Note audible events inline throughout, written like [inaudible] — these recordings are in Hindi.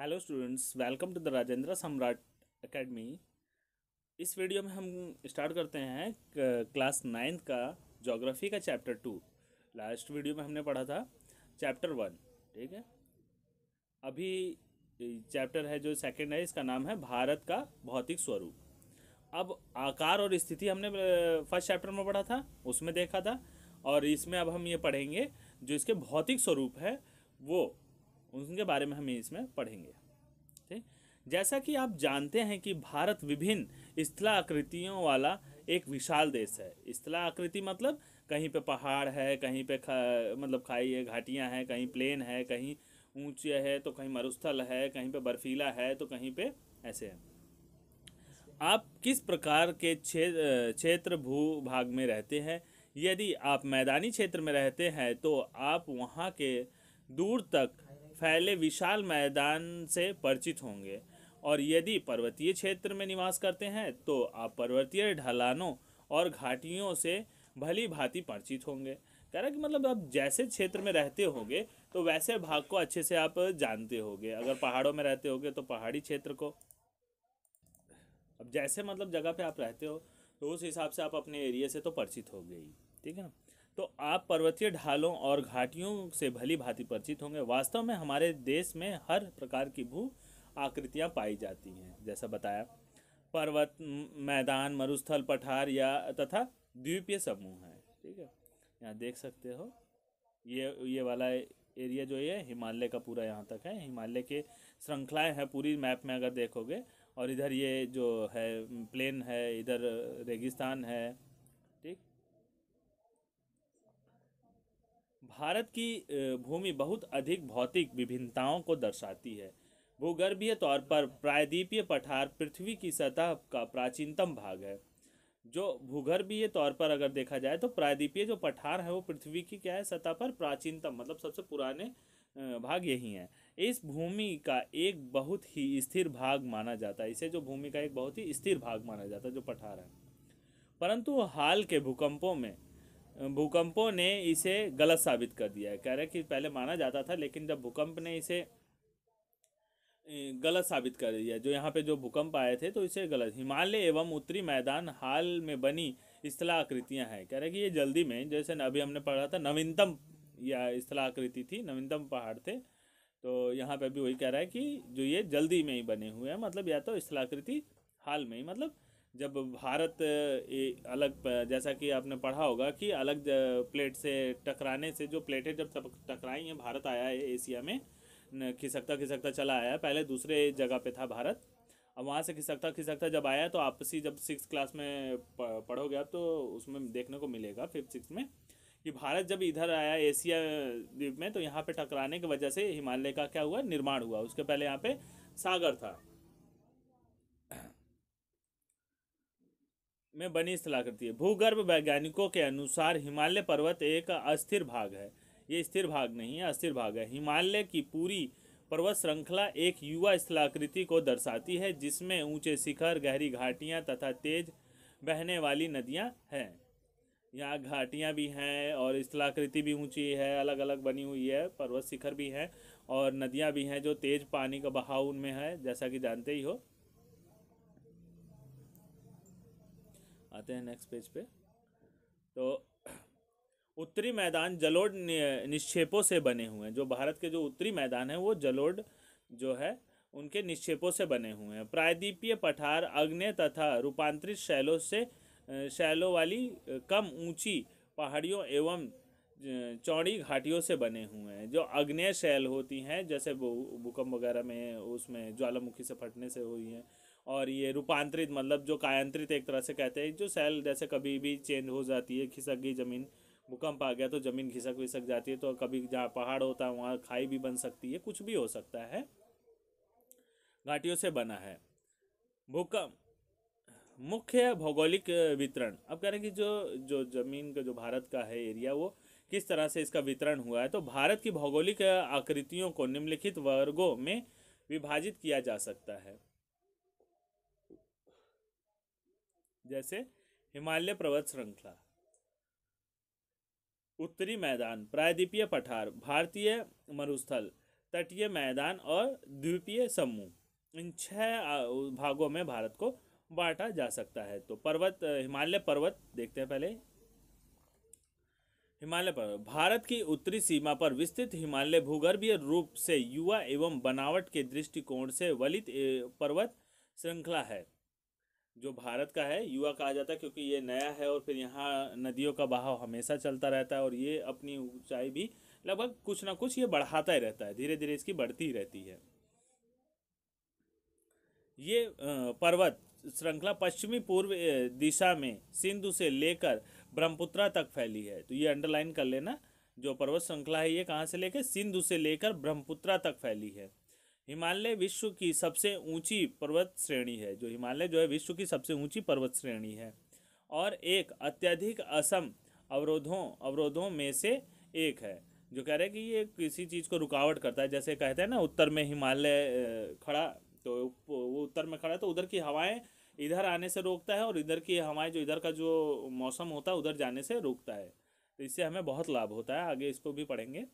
hello students welcome to the Rajendra Samrat academy इस वीडियो में हम स्टार्ट करते हैं क्लास नाइन्थ का जोग्राफ़ी का चैप्टर टू लास्ट वीडियो में हमने पढ़ा था चैप्टर वन ठीक है अभी चैप्टर है जो सेकंड है इसका नाम है भारत का भौतिक स्वरूप अब आकार और स्थिति हमने फर्स्ट चैप्टर में पढ़ा था उसमें देखा था और इसमें अब हम ये पढ़ेंगे जो इसके भौतिक स्वरूप है वो उनके बारे में हम इसमें पढ़ेंगे ठीक जैसा कि आप जानते हैं कि भारत विभिन्न स्थला आकृतियों वाला एक विशाल देश है स्थला आकृति मतलब कहीं पे पहाड़ है कहीं पे खा मतलब खाई है घाटियाँ हैं कहीं प्लेन है कहीं ऊंचे है तो कहीं मरुस्थल है कहीं पे बर्फीला है तो कहीं पे ऐसे है आप किस प्रकार के क्षेत्र भू भाग में रहते हैं यदि आप मैदानी क्षेत्र में रहते हैं तो आप वहाँ के दूर तक फैले विशाल मैदान से परिचित होंगे और यदि पर्वतीय क्षेत्र में निवास करते हैं तो आप पर्वतीय ढलानों और घाटियों से भली भांति परिचित होंगे कह रहा कि मतलब आप जैसे क्षेत्र में रहते होंगे तो वैसे भाग को अच्छे से आप जानते होंगे अगर पहाड़ों में रहते होंगे तो पहाड़ी क्षेत्र को अब जैसे मतलब जगह पे आप रहते हो तो उस हिसाब से आप अपने एरिया से तो परिचित हो ही ठीक है ना तो आप पर्वतीय ढालों और घाटियों से भली भांति परिचित होंगे वास्तव में हमारे देश में हर प्रकार की भू आकृतियाँ पाई जाती हैं जैसा बताया पर्वत मैदान मरुस्थल पठार या तथा द्वीपीय समूह हैं ठीक है यहाँ देख सकते हो ये ये वाला एरिया जो है हिमालय का पूरा यहाँ तक है हिमालय के श्रृंखलाएँ हैं पूरी मैप में अगर देखोगे और इधर ये जो है प्लेन है इधर रेगिस्तान है भारत की भूमि बहुत अधिक भौतिक विभिन्नताओं को दर्शाती है भूगर्भीय तौर पर प्रायद्वीपीय पठार पृथ्वी की सतह का प्राचीनतम भाग है जो भूगर्भीय तौर पर अगर देखा जाए तो प्रायद्वीपीय जो पठार है वो पृथ्वी की क्या है सतह पर प्राचीनतम मतलब सबसे पुराने भाग यही हैं इस भूमि का एक बहुत ही स्थिर भाग माना जाता है इसे जो भूमि का एक बहुत ही स्थिर भाग माना जाता है जो पठार है परंतु हाल के भूकंपों में भूकंपों ने इसे गलत साबित कर दिया है कह रहे कि पहले माना जाता था लेकिन जब भूकंप ने इसे गलत साबित कर दिया जो यहाँ पे जो भूकंप आए थे तो इसे गलत हिमालय एवं उत्तरी मैदान हाल में बनी स्थला आकृतियाँ हैं कह रहे कि ये जल्दी में जैसे अभी हमने पढ़ा था नवीनतम या स्थला आकृति थी नवीनतम पहाड़ थे तो यहाँ पे भी वही कह रहा है कि जो ये जल्दी में ही बने हुए हैं मतलब या तो स्थलाकृति हाल में ही मतलब जब भारत अलग जैसा कि आपने पढ़ा होगा कि अलग प्लेट से टकराने से जो प्लेटें जब टकराई हैं भारत आया है एशिया में खिसकता खिसकता चला आया पहले दूसरे जगह पे था भारत अब वहाँ से खिसकता खिसकता जब आया तो आपसी जब सिक्स क्लास में पढ़ोगे आप तो उसमें देखने को मिलेगा फिफ्थ सिक्स में कि भारत जब इधर आया एशिया द्वीप में तो यहाँ पे टकराने की वजह से हिमालय का क्या हुआ निर्माण हुआ उसके पहले यहाँ पे सागर था में बनी सलाह करती है भूगर्भ वैज्ञानिकों के अनुसार हिमालय पर्वत एक अस्थिर भाग है ये स्थिर भाग नहीं है अस्थिर भाग है हिमालय की पूरी पर्वत श्रृंखला एक युवा स्थलाकृति को दर्शाती है जिसमें ऊंचे शिखर गहरी घाटियां तथा तेज बहने वाली नदियां हैं यहाँ घाटियाँ भी हैं और स्थलाकृति भी ऊंची है अलग अलग बनी हुई है पर्वत शिखर भी हैं और नदियाँ भी हैं जो तेज़ पानी का बहाव उनमें है जैसा कि जानते ही हो आते हैं नेक्स्ट पेज पे तो उत्तरी मैदान जलोढ़ निक्षेपों से बने हुए हैं जो भारत के जो उत्तरी मैदान है वो जलोढ़ जो है उनके निक्षेपों से बने हुए हैं प्रायद्वीपीय पठार अग्नय तथा रूपांतरित शैलों से शैलों वाली कम ऊंची पहाड़ियों एवं चौड़ी घाटियों से बने हुए हैं जो अग्नेय शैल होती हैं जैसे भूकंप वगैरह में उसमें ज्वालामुखी से फटने से हुई हैं और ये रूपांतरित मतलब जो कायांतरित एक तरह से कहते हैं जो सेल जैसे कभी भी चेंज हो जाती है खिसक गई ज़मीन भूकंप आ गया तो ज़मीन खिसक विसक जाती है तो कभी जहाँ पहाड़ होता है वहाँ खाई भी बन सकती है कुछ भी हो सकता है घाटियों से बना है भूकंप मुख्य भौगोलिक वितरण अब कह रहे हैं कि जो जो ज़मीन का जो भारत का है एरिया वो किस तरह से इसका वितरण हुआ है तो भारत की भौगोलिक आकृतियों को निम्नलिखित वर्गों में विभाजित किया जा सकता है जैसे हिमालय पर्वत श्रृंखला उत्तरी मैदान प्रायद्वीपीय पठार भारतीय मरुस्थल तटीय मैदान और द्वीपीय समूह इन छह भागों में भारत को बांटा जा सकता है तो पर्वत हिमालय पर्वत देखते हैं पहले हिमालय पर्वत भारत की उत्तरी सीमा पर विस्तृत हिमालय भूगर्भीय रूप से युवा एवं बनावट के दृष्टिकोण से वलित पर्वत श्रृंखला है जो भारत का है युवा कहा जाता है क्योंकि ये नया है और फिर यहाँ नदियों का बहाव हमेशा चलता रहता है और ये अपनी ऊंचाई भी लगभग कुछ ना कुछ ये बढ़ाता ही रहता है धीरे धीरे इसकी बढ़ती ही रहती है ये पर्वत श्रृंखला पश्चिमी पूर्व दिशा में सिंधु से लेकर ब्रह्मपुत्रा तक फैली है तो ये अंडरलाइन कर लेना जो पर्वत श्रृंखला है ये कहाँ से लेकर सिंधु से लेकर ब्रह्मपुत्रा तक फैली है हिमालय विश्व की सबसे ऊंची पर्वत श्रेणी है जो हिमालय जो है विश्व की सबसे ऊंची पर्वत श्रेणी है और एक अत्यधिक असम अवरोधों अवरोधों में से एक है जो कह रहे हैं कि ये किसी चीज़ को रुकावट करता है जैसे कहते हैं ना उत्तर में हिमालय खड़ा तो वो उत्तर में खड़ा है तो उधर की हवाएं इधर आने से रोकता है और इधर की हवाएं जो इधर का जो मौसम होता है उधर जाने से रोकता है तो इससे हमें बहुत लाभ होता है आगे इसको भी पढ़ेंगे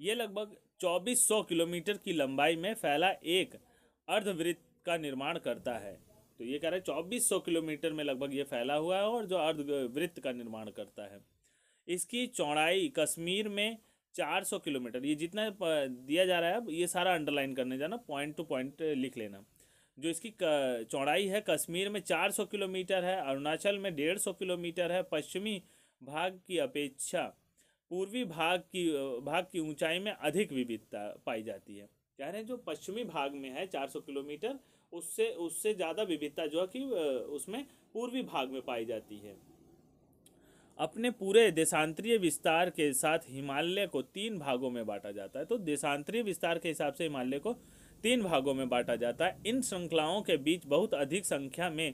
ये लगभग 2400 किलोमीटर की लंबाई में फैला एक अर्धवृत्त का निर्माण करता है तो ये कह रहा है चौबीस सौ किलोमीटर में लगभग ये फैला हुआ है और जो अर्धवृत्त का निर्माण करता है इसकी चौड़ाई कश्मीर में 400 किलोमीटर ये जितना दिया जा रहा है अब ये सारा अंडरलाइन करने जाना पॉइंट टू पॉइंट लिख लेना जो इसकी चौड़ाई है कश्मीर में 400 किलोमीटर है अरुणाचल में 150 किलोमीटर है पश्चिमी भाग की अपेक्षा पूर्वी भाग की भाग की ऊंचाई में अधिक विविधता पाई जाती है कह रहे हैं जो पश्चिमी भाग में है 400 किलोमीटर उससे उससे ज़्यादा विविधता जो है कि उसमें पूर्वी भाग में पाई जाती है अपने पूरे देशांतरीय विस्तार के साथ हिमालय को तीन भागों में बांटा जाता है तो देशांतरीय विस्तार के हिसाब से हिमालय को तीन भागों में बांटा जाता है इन श्रृंखलाओं के बीच बहुत अधिक संख्या में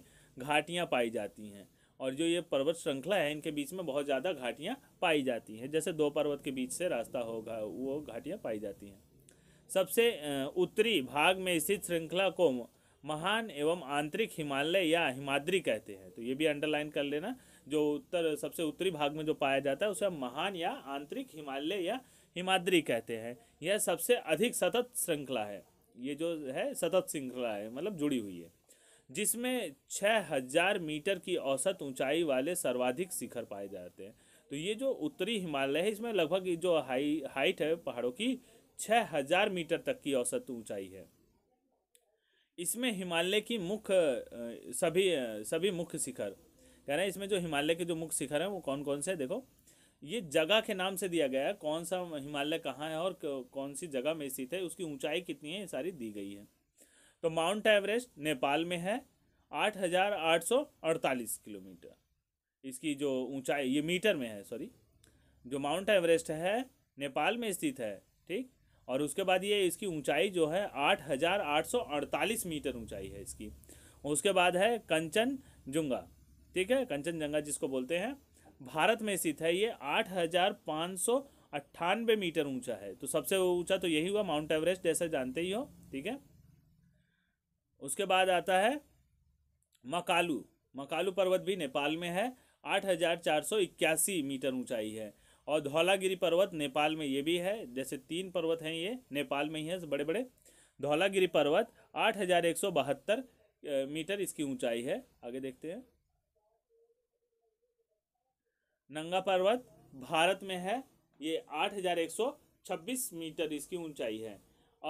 घाटियाँ पाई जाती हैं और जो ये पर्वत श्रृंखला है इनके बीच में बहुत ज़्यादा घाटियाँ पाई जाती हैं जैसे दो पर्वत के बीच से रास्ता होगा वो घाटियाँ पाई जाती हैं सबसे उत्तरी भाग में स्थित श्रृंखला को महान एवं आंतरिक हिमालय या हिमाद्री कहते हैं तो ये भी अंडरलाइन कर लेना जो उत्तर सबसे उत्तरी भाग में जो पाया जाता है उसे महान या आंतरिक हिमालय या हिमाद्री कहते हैं यह सबसे अधिक सतत श्रृंखला है ये जो है सतत श्रृंखला है मतलब जुड़ी हुई है जिसमें 6000 मीटर की औसत ऊंचाई वाले सर्वाधिक शिखर पाए जाते हैं तो ये जो उत्तरी हिमालय है इसमें लगभग जो हाई हाइट है पहाड़ों की 6000 मीटर तक की औसत ऊंचाई है इसमें हिमालय की मुख्य सभी सभी मुख्य शिखर कह रहे हैं इसमें जो हिमालय के जो मुख्य शिखर हैं वो कौन कौन से देखो ये जगह के नाम से दिया गया है कौन सा हिमालय कहाँ है और कौन सी जगह में स्थित है उसकी ऊंचाई कितनी है ये सारी दी गई है तो माउंट एवरेस्ट नेपाल में है आठ हज़ार आठ सौ अड़तालीस किलोमीटर इसकी जो ऊंचाई ये मीटर में है सॉरी जो माउंट एवरेस्ट है नेपाल में स्थित है ठीक और उसके बाद ये इसकी ऊंचाई जो है आठ हज़ार आठ सौ अड़तालीस मीटर ऊंचाई है इसकी उसके बाद है कंचन जुंगा ठीक है कंचन जंगा जिसको बोलते हैं भारत में स्थित है ये आठ हज़ार पाँच सौ अट्ठानवे मीटर ऊंचा है तो सबसे ऊंचा तो यही हुआ माउंट एवरेस्ट जैसा जानते ही हो ठीक है उसके बाद आता है मकालू मकालू पर्वत भी नेपाल में है आठ हज़ार चार सौ इक्यासी मीटर ऊंचाई है और धौलागिरी पर्वत नेपाल में ये भी है जैसे तीन पर्वत हैं ये नेपाल में ही है बड़े बड़े धौलागिरी पर्वत आठ हज़ार एक सौ बहत्तर मीटर इसकी ऊंचाई है आगे देखते हैं नंगा पर्वत भारत में है ये आठ हज़ार एक सौ छब्बीस मीटर इसकी ऊंचाई है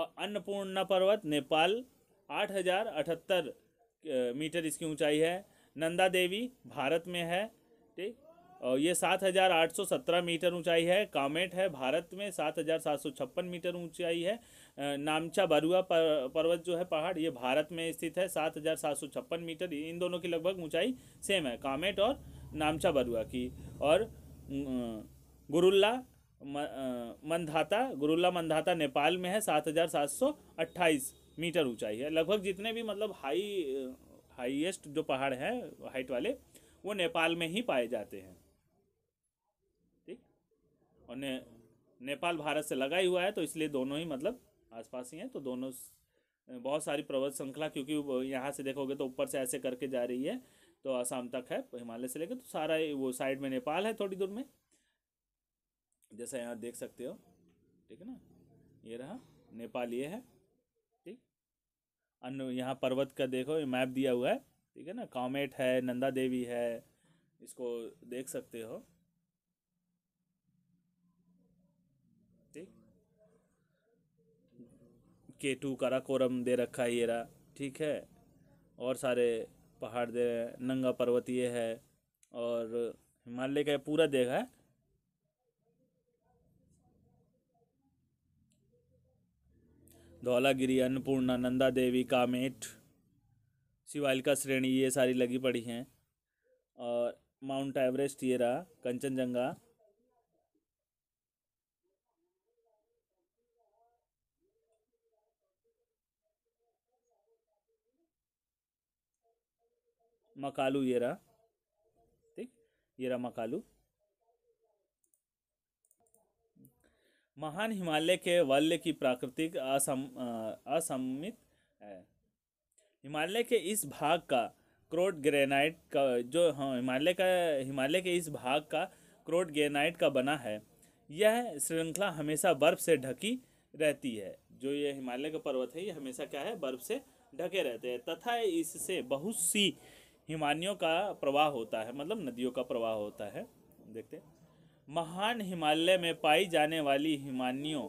और अन्नपूर्णा पर्वत नेपाल आठ हज़ार अठहत्तर मीटर इसकी ऊंचाई है नंदा देवी भारत में है ठीक और ये सात हज़ार आठ सौ सत्रह मीटर ऊंचाई है कामेट है भारत में सात हज़ार सात सौ छप्पन मीटर ऊंचाई है नामचा बरुआ पर्वत जो है पहाड़ ये भारत में स्थित है सात हज़ार सात सौ छप्पन मीटर इन दोनों की लगभग ऊंचाई सेम है कामेट और नामचा बरुआ की और गुरुल्ला मंधाता गुरुल्ला मंधाता नेपाल में है सात हज़ार सात सौ अट्ठाईस मीटर ऊंचाई है लगभग जितने भी मतलब हाई हाईएस्ट जो पहाड़ हैं हाइट वाले वो नेपाल में ही पाए जाते हैं ठीक और ने, नेपाल भारत से लगा ही हुआ है तो इसलिए दोनों ही मतलब आसपास ही हैं तो दोनों बहुत सारी पर्वत श्रृंखला क्योंकि यहाँ से देखोगे तो ऊपर से ऐसे करके जा रही है तो आसाम तक है हिमालय से लेकर तो सारा वो साइड में नेपाल है थोड़ी दूर में जैसा यहाँ देख सकते हो ठीक है ना ये रहा नेपाल ये है अन्य यहाँ पर्वत का देखो ये मैप दिया हुआ है ठीक है ना कामेट है नंदा देवी है इसको देख सकते हो ठीक के टू काराकोरम दे रखा है ये रहा ठीक है और सारे पहाड़ दे नंगा पर्वत ये है और हिमालय का पूरा देखा है धौलागिरी अन्नपूर्णा नंदा देवी कामेट शिवालिका श्रेणी ये सारी लगी पड़ी हैं और माउंट एवरेस्ट ये रहा कंचनजंगा मकालू ये रहा ठीक ये रहा मकालू महान हिमालय के वल्य की प्राकृतिक असम असमित है हिमालय के इस भाग का क्रोड ग्रेनाइट का जो हाँ हिमालय का हिमालय के इस भाग का क्रोड ग्रेनाइट का बना है यह श्रृंखला हमेशा बर्फ से ढकी रहती है जो ये हिमालय का पर्वत है ये हमेशा क्या है बर्फ से ढके रहते हैं तथा इससे बहुत सी हिमानियों का प्रवाह होता है मतलब नदियों का प्रवाह होता है देखते हैं महान हिमालय में पाई जाने वाली हिमानियों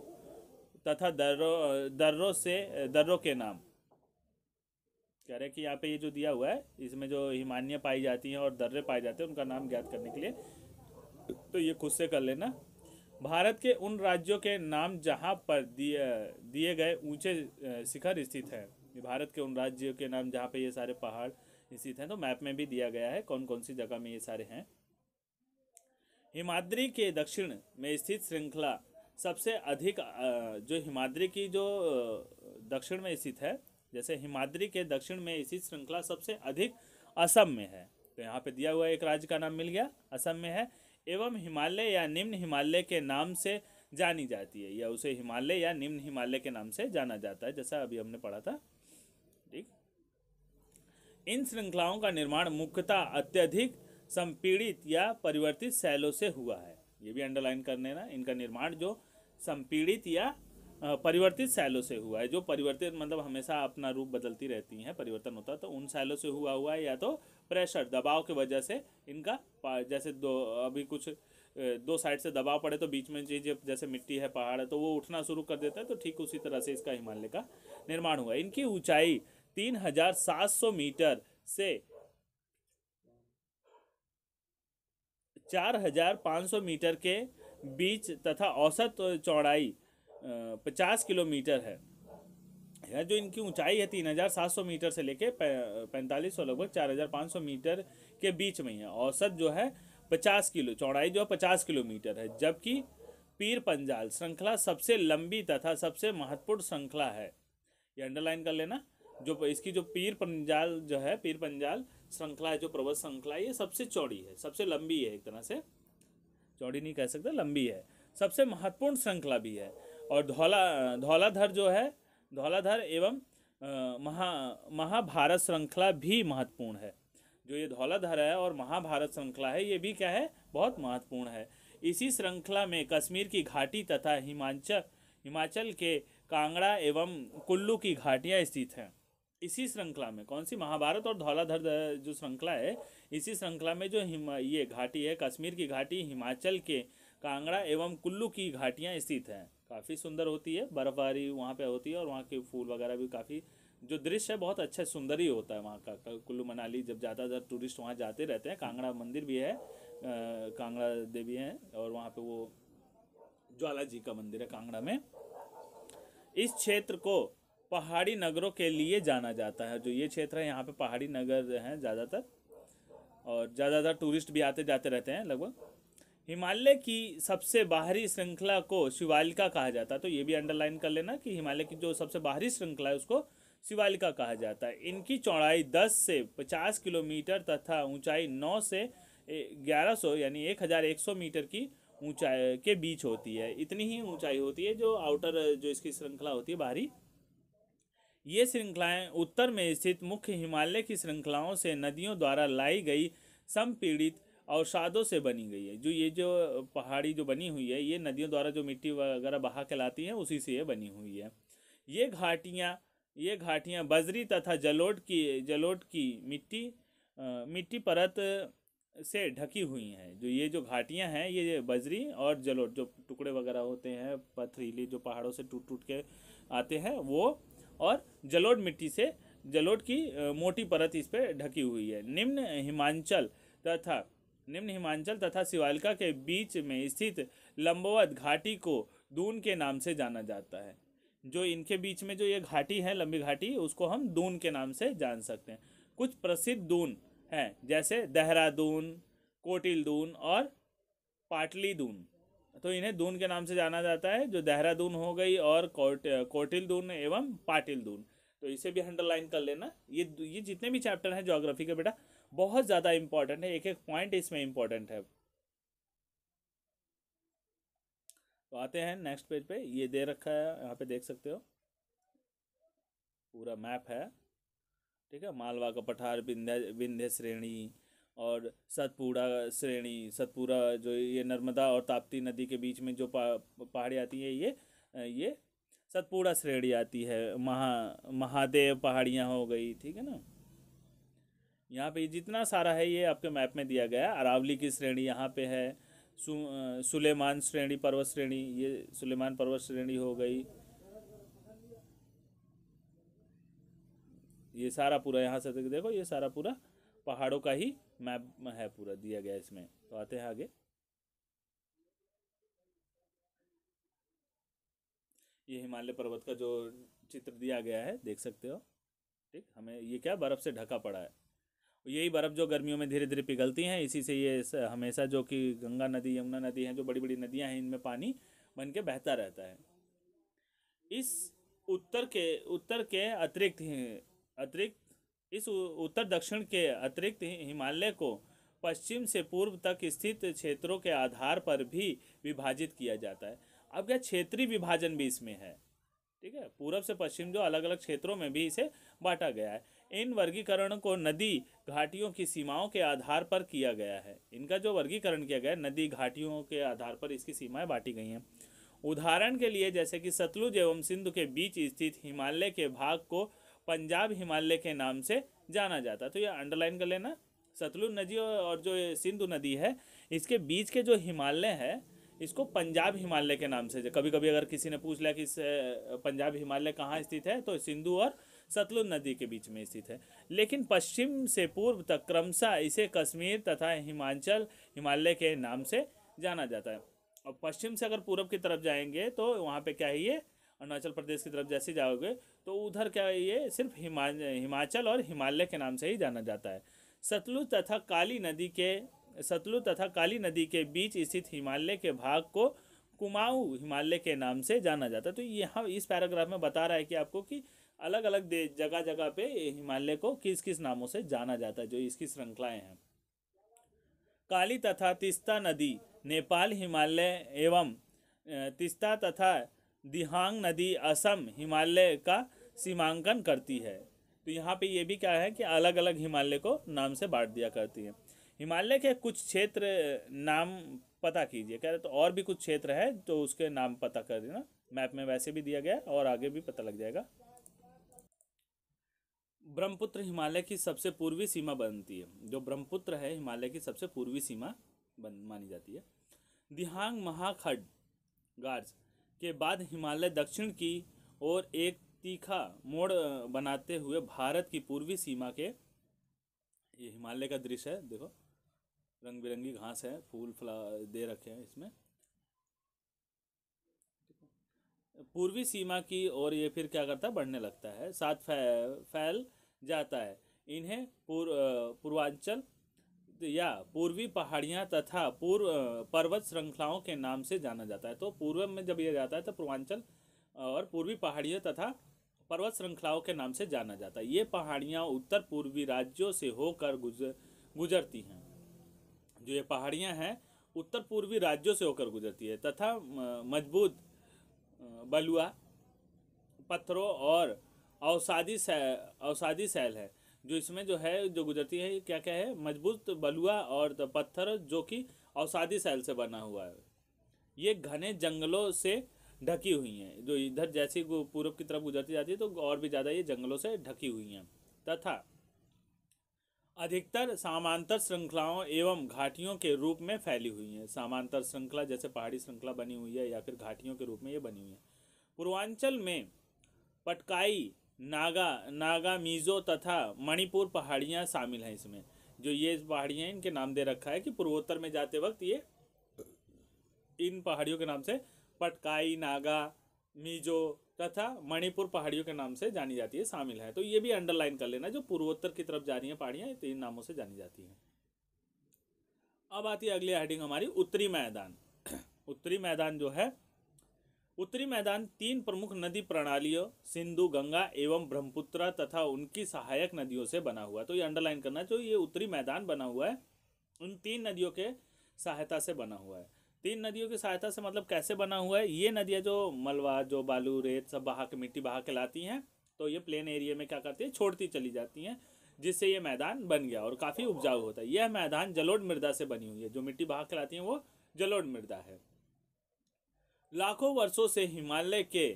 तथा दर्रों दर्रों से दर्रों के नाम कह रहे कि यहाँ पे ये जो दिया हुआ है इसमें जो हिमानियाँ पाई जाती हैं और दर्रे पाए जाते हैं उनका नाम ज्ञात करने के लिए तो ये खुद से कर लेना भारत के उन राज्यों के नाम जहाँ पर दिए दिए गए ऊंचे शिखर स्थित हैं भारत के उन राज्यों के नाम जहाँ पे ये सारे पहाड़ स्थित हैं तो मैप में भी दिया गया है कौन कौन सी जगह में ये सारे हैं हिमाद्री के दक्षिण में स्थित श्रृंखला सबसे अधिक जो हिमाद्री की जो दक्षिण में स्थित है जैसे हिमाद्री के दक्षिण में स्थित श्रृंखला सबसे अधिक असम में है तो यहाँ पे दिया हुआ एक राज्य का नाम मिल गया असम में है एवं हिमालय या निम्न हिमालय के नाम से जानी जाती है या उसे हिमालय या निम्न हिमालय के नाम से जाना जाता है जैसा अभी हमने पढ़ा था ठीक इन श्रृंखलाओं का निर्माण मुख्यतः अत्यधिक संपीड़ित या परिवर्तित शैलों से हुआ है ये भी अंडरलाइन कर लेना इनका निर्माण जो संपीड़ित या परिवर्तित शैलों से हुआ है जो परिवर्तित मतलब हमेशा अपना रूप बदलती रहती हैं परिवर्तन होता है तो उन शैलों से हुआ हुआ है या तो प्रेशर दबाव की वजह से इनका जैसे दो अभी कुछ दो साइड से दबाव पड़े तो बीच में चीज जैसे मिट्टी है पहाड़ है तो वो उठना शुरू कर देता है तो ठीक उसी तरह से इसका हिमालय का निर्माण हुआ इनकी ऊंचाई तीन हजार सात सौ मीटर से चार हजार पाँच सौ मीटर के बीच तथा औसत चौड़ाई पचास किलोमीटर है यह जो इनकी ऊंचाई है तीन हजार सात सौ मीटर से लेके पैंतालीस सौ लगभग चार हजार पाँच सौ मीटर के बीच में है औसत जो है पचास किलो चौड़ाई जो है पचास किलोमीटर है जबकि पीर पंजाल श्रृंखला सबसे लंबी तथा सबसे महत्वपूर्ण श्रृंखला है ये अंडरलाइन कर लेना जो इसकी जो पीर पंजाल जो है पीर पंजाल श्रृंखला है जो पर्वत श्रृंखला है ये सबसे चौड़ी है सबसे लंबी है एक तरह से चौड़ी नहीं कह सकते लंबी है सबसे महत्वपूर्ण श्रृंखला भी है और धौला धौलाधर जो है धौलाधर एवं महा महाभारत श्रृंखला भी महत्वपूर्ण है जो ये धौलाधर है और महाभारत श्रृंखला है ये भी क्या है बहुत महत्वपूर्ण है इसी श्रृंखला में कश्मीर की घाटी तथा हिमाचल हिमाचल के कांगड़ा एवं कुल्लू की घाटियाँ स्थित हैं इसी श्रृंखला में कौन सी महाभारत और धौलाधर जो श्रृंखला है इसी श्रृंखला में जो हिम ये घाटी है कश्मीर की घाटी हिमाचल के कांगड़ा एवं कुल्लू की घाटियाँ स्थित हैं काफ़ी सुंदर होती है बर्फबारी वहाँ पे होती है और वहाँ के फूल वगैरह भी काफ़ी जो दृश्य है बहुत अच्छा सुंदर ही होता है वहाँ का कुल्लू मनाली जब ज़्यादातर टूरिस्ट वहाँ जाते रहते हैं कांगड़ा मंदिर भी है कांगड़ा देवी है और वहाँ पे वो ज्वाला जी का मंदिर है कांगड़ा में इस क्षेत्र को पहाड़ी नगरों के लिए जाना जाता है जो ये क्षेत्र है यहाँ पे पहाड़ी नगर हैं ज़्यादातर और ज़्यादातर टूरिस्ट भी आते जाते रहते हैं लगभग हिमालय की सबसे बाहरी श्रृंखला को शिवालिका कहा जाता है तो ये भी अंडरलाइन कर लेना कि हिमालय की जो सबसे बाहरी श्रृंखला है उसको शिवालिका कहा जाता है इनकी चौड़ाई दस से पचास किलोमीटर तथा ऊँचाई नौ से सौ यानी सौ मीटर की ऊंचाई के बीच होती है इतनी ही ऊंचाई होती है जो आउटर जो इसकी श्रृंखला होती है बाहरी ये श्रृंखलाएं उत्तर में स्थित मुख्य हिमालय की श्रृंखलाओं से नदियों द्वारा लाई गई समपीड़ित अवसादों से बनी गई है जो ये जो पहाड़ी जो बनी हुई है ये नदियों द्वारा जो मिट्टी वगैरह बहा के लाती है उसी से ये बनी हुई है ये घाटियाँ ये घाटियाँ बजरी तथा जलोट की जलोट की मिट्टी आ, मिट्टी परत से ढकी हुई हैं जो ये जो घाटियाँ हैं ये बजरी और जलोट जो टुकड़े वगैरह होते हैं पथरीली जो पहाड़ों से टूट टूट के आते हैं वो और जलोढ़ मिट्टी से जलोढ़ की मोटी परत इस पर ढकी हुई है निम्न हिमांचल तथा निम्न हिमांचल तथा शिवालिका के बीच में स्थित लंबवत घाटी को दून के नाम से जाना जाता है जो इनके बीच में जो ये घाटी है लंबी घाटी उसको हम दून के नाम से जान सकते हैं कुछ प्रसिद्ध दून हैं जैसे देहरादून कोटिल दून और पाटली दून तो इन्हें दून के नाम से जाना जाता है जो देहरादून हो गई और कोट कोटिल दून एवं पाटिल दून तो इसे भी अंडरलाइन कर लेना ये ये जितने भी चैप्टर हैं जोग्राफी के बेटा बहुत ज़्यादा इंपॉर्टेंट है एक एक पॉइंट इसमें इंपॉर्टेंट है तो आते हैं नेक्स्ट पेज पे ये दे रखा है यहाँ पे देख सकते हो पूरा मैप है ठीक है मालवा का पठार विंध्य विंध्य श्रेणी और सतपुड़ा श्रेणी सतपुड़ा जो ये नर्मदा और ताप्ती नदी के बीच में जो पा, पहाड़ी आती है ये ये सतपुड़ा श्रेणी आती है महा महादेव पहाड़ियाँ हो गई ठीक है ना यहाँ पे जितना सारा है ये आपके मैप में दिया गया है अरावली की श्रेणी यहाँ पे है सु, सुलेमान श्रेणी पर्वत श्रेणी ये सुलेमान पर्वत श्रेणी हो गई ये सारा पूरा यहाँ से देखो ये सारा पूरा पहाड़ों का ही मैप है पूरा दिया गया इसमें तो आते हैं आगे ये हिमालय पर्वत का जो चित्र दिया गया है देख सकते हो ठीक हमें ये क्या बर्फ़ से ढका पड़ा है यही बर्फ़ जो गर्मियों में धीरे धीरे पिघलती हैं इसी से ये हमेशा जो कि गंगा नदी यमुना नदी हैं जो बड़ी बड़ी नदियां हैं इनमें पानी बन के बहता रहता है इस उत्तर के उत्तर के अतिरिक्त अतिरिक्त इस उत्तर दक्षिण के अतिरिक्त हिमालय को पश्चिम से पूर्व तक स्थित क्षेत्रों के आधार पर भी विभाजित किया जाता है अब क्या क्षेत्रीय विभाजन भी इसमें है ठीक है पूर्व से पश्चिम जो अलग अलग क्षेत्रों में भी इसे बांटा गया है इन वर्गीकरण को नदी घाटियों की सीमाओं के आधार पर किया गया है इनका जो वर्गीकरण किया गया है नदी घाटियों के आधार पर इसकी सीमाएं बांटी गई हैं उदाहरण के लिए जैसे कि सतलुज एवं सिंधु के बीच स्थित हिमालय के भाग को पंजाब हिमालय के नाम से जाना जाता तो ये अंडरलाइन कर लेना सतलुज नदी और जो सिंधु नदी है इसके बीच के जो हिमालय है इसको पंजाब हिमालय के नाम से कभी कभी अगर किसी ने पूछ लिया कि इस पंजाब हिमालय कहाँ स्थित है तो सिंधु और सतलुज नदी के बीच में स्थित है लेकिन पश्चिम से पूर्व तक क्रमशः इसे कश्मीर तथा हिमाचल हिमालय के नाम से जाना जाता है और पश्चिम से अगर पूर्व की तरफ जाएंगे तो वहाँ पे क्या है ये अरुणाचल प्रदेश की तरफ जैसे जाओगे तो उधर क्या ये सिर्फ हिमा हिमाचल और हिमालय के नाम से ही जाना जाता है सतलुज तथा काली नदी के सतलुज तथा काली नदी के बीच स्थित हिमालय के भाग को कुमाऊँ हिमालय के नाम से जाना जाता है तो यहाँ इस पैराग्राफ में बता रहा है कि आपको कि अलग अलग जगह जगह पे हिमालय को किस किस नामों से जाना जाता है जो इसकी श्रृंखलाएं हैं काली तथा तिस्ता नदी नेपाल हिमालय एवं तिस्ता तथा दिहांग नदी असम हिमालय का सीमांकन करती है तो यहाँ पे ये भी क्या है कि अलग अलग हिमालय को नाम से बांट दिया करती है हिमालय के कुछ क्षेत्र नाम पता कीजिए कह रहे तो और भी कुछ क्षेत्र है तो उसके नाम पता कर देना मैप में वैसे भी दिया गया और आगे भी पता लग जाएगा ब्रह्मपुत्र हिमालय की सबसे पूर्वी सीमा बनती है जो ब्रह्मपुत्र है हिमालय की सबसे पूर्वी सीमा बन मानी जाती है दिहांग महाखड गार्ज के बाद हिमालय दक्षिण की ओर एक तीखा मोड़ बनाते हुए भारत की पूर्वी सीमा के ये हिमालय का दृश्य है देखो रंग बिरंगी घास है फूल फला दे रखे हैं इसमें पूर्वी सीमा की ओर ये फिर क्या करता है बढ़ने लगता है साथ फै, फैल जाता है इन्हें पूर्व पूर्वांचल या पूर्वी पहाड़ियाँ तथा पूर्व पर्वत श्रृंखलाओं के नाम से जाना जाता है तो पूर्व में जब यह जाता है तो पूर्वांचल और पूर्वी पहाड़ियों तथा पर्वत श्रृंखलाओं के नाम से जाना जाता है ये पहाड़ियाँ उत्तर पूर्वी राज्यों से होकर गुजर गुजरती हैं जो ये पहाड़ियाँ हैं उत्तर पूर्वी राज्यों से होकर गुजरती है तथा मजबूत बलुआ पत्थरों और अवसादी सै अवसादी सैल है जो इसमें जो है जो गुजरती है क्या क्या है मजबूत बलुआ और पत्थर जो कि औसादी सैल से बना हुआ है ये घने जंगलों से ढकी हुई हैं जो इधर जैसी पूर्व की तरफ गुजरती जाती है तो और भी ज़्यादा ये जंगलों से ढकी हुई हैं तथा अधिकतर सामांतर श्रृंखलाओं एवं घाटियों के रूप में फैली हुई हैं सामांतर श्रृंखला जैसे पहाड़ी श्रृंखला बनी हुई है या फिर घाटियों के रूप में ये बनी हुई है पूर्वांचल में पटकाई नागा नागा मीज़ो तथा मणिपुर पहाड़ियाँ शामिल हैं इसमें जो ये पहाड़ियाँ इनके नाम दे रखा है कि पूर्वोत्तर में जाते वक्त ये इन पहाड़ियों के नाम से पटकाई नागा मीजो तथा मणिपुर पहाड़ियों के नाम से जानी जाती है शामिल है तो ये भी अंडरलाइन कर लेना जो पूर्वोत्तर की तरफ जा रही है पहाड़ियाँ तो इन नामों से जानी जाती हैं अब आती है अगली हेडिंग हमारी उत्तरी मैदान [clears throat] उत्तरी मैदान जो है उत्तरी मैदान तीन प्रमुख नदी प्रणालियों सिंधु गंगा एवं ब्रह्मपुत्रा तथा उनकी सहायक नदियों से बना हुआ है तो ये अंडरलाइन करना चाहिए ये उत्तरी मैदान बना हुआ है उन तीन नदियों के सहायता से बना हुआ है तीन नदियों की सहायता से मतलब कैसे बना हुआ है ये नदियाँ जो मलवा जो बालू रेत सब बहा के मिट्टी बहा के लाती हैं तो ये प्लेन एरिया में क्या करती है छोड़ती चली जाती हैं जिससे ये मैदान बन गया और काफ़ी उपजाऊ होता है यह मैदान जलोढ़ मृदा से बनी हुई है जो मिट्टी बहा के लाती हैं वो जलोढ़ मृदा है लाखों वर्षों से हिमालय के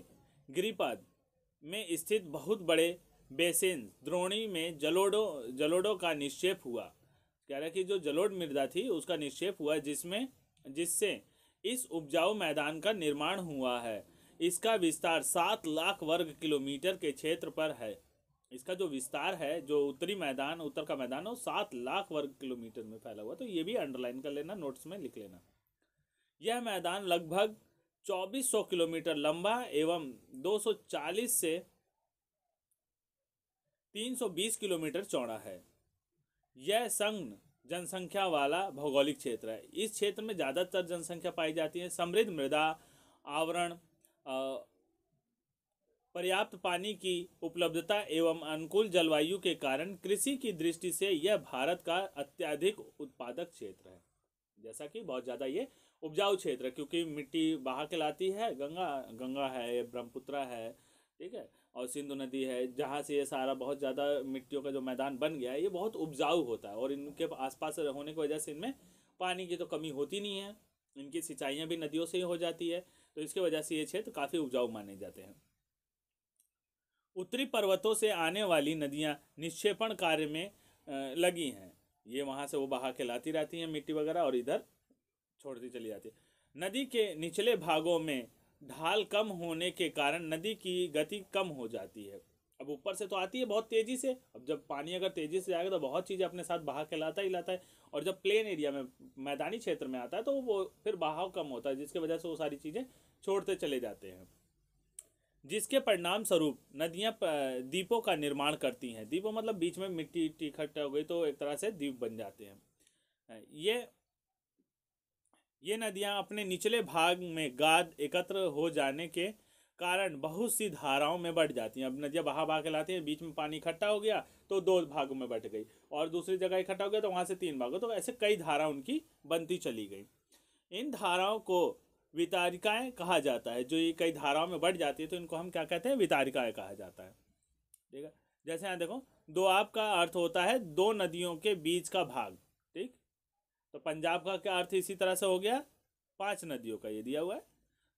गिरिपद में स्थित बहुत बड़े बेसिन द्रोणी में जलोडों जलोडों का निक्षेप हुआ कह रहा कि जो जलोड मृदा थी उसका निक्षेप हुआ जिसमें जिससे इस उपजाऊ मैदान का निर्माण हुआ है इसका विस्तार सात लाख वर्ग किलोमीटर के क्षेत्र पर है इसका जो विस्तार है जो उत्तरी मैदान उत्तर का मैदान है सात लाख वर्ग किलोमीटर में फैला हुआ तो ये भी अंडरलाइन कर लेना नोट्स में लिख लेना यह मैदान लगभग 2400 किलोमीटर लंबा एवं 240 से 320 किलोमीटर चौड़ा है यह संघ जनसंख्या वाला भौगोलिक क्षेत्र है इस क्षेत्र में ज़्यादातर जनसंख्या पाई जाती है समृद्ध मृदा आवरण पर्याप्त पानी की उपलब्धता एवं अनुकूल जलवायु के कारण कृषि की दृष्टि से यह भारत का अत्यधिक उत्पादक क्षेत्र है जैसा कि बहुत ज़्यादा ये उपजाऊ क्षेत्र क्योंकि मिट्टी बहा के लाती है गंगा गंगा है ब्रह्मपुत्रा है ठीक है और सिंधु नदी है जहाँ से ये सारा बहुत ज़्यादा मिट्टियों का जो मैदान बन गया है ये बहुत उपजाऊ होता है और इनके आसपास होने की वजह से इनमें पानी की तो कमी होती नहीं है इनकी सिंचाइयाँ भी नदियों से ही हो जाती है तो इसके वजह से ये क्षेत्र काफ़ी उपजाऊ माने जाते हैं उत्तरी पर्वतों से आने वाली नदियाँ निक्षेपण कार्य में लगी हैं ये वहाँ से वो बहा के लाती रहती हैं मिट्टी वगैरह और इधर छोड़ती चली जाती है नदी के निचले भागों में ढाल कम होने के कारण नदी की गति कम हो जाती है अब ऊपर से तो आती है बहुत तेज़ी से अब जब पानी अगर तेज़ी से जाएगा तो बहुत चीज़ें अपने साथ बहा के लाता ही लाता है और जब प्लेन एरिया में मैदानी क्षेत्र में आता है तो वो फिर बहाव कम होता है जिसकी वजह से वो सारी चीज़ें छोड़ते चले जाते हैं जिसके परिणाम स्वरूप नदियाँ द्वीपों का निर्माण करती हैं द्वीपों मतलब बीच में मिट्टी इट्टी इकट्ठा हो गई तो एक तरह से द्वीप बन जाते हैं ये ये नदियाँ अपने निचले भाग में गाद एकत्र हो जाने के कारण बहुत सी धाराओं में बढ़ जाती हैं अब नदियाँ बहा बहा के लाती हैं बीच में पानी इकट्ठा हो गया तो दो भागों में बट गई और दूसरी जगह इकट्ठा हो गया तो वहाँ से तीन भागों तो ऐसे कई धारा उनकी बनती चली गई इन धाराओं को वितारिकाएँ कहा जाता है जो ये कई धाराओं में बढ़ जाती है तो इनको हम क्या कहते हैं वितारिकाएँ कहा जाता है ठीक है जैसे यहाँ देखो दो आप का अर्थ होता है दो नदियों के बीच का भाग तो पंजाब का क्या अर्थ इसी तरह से हो गया पांच नदियों का ये दिया हुआ है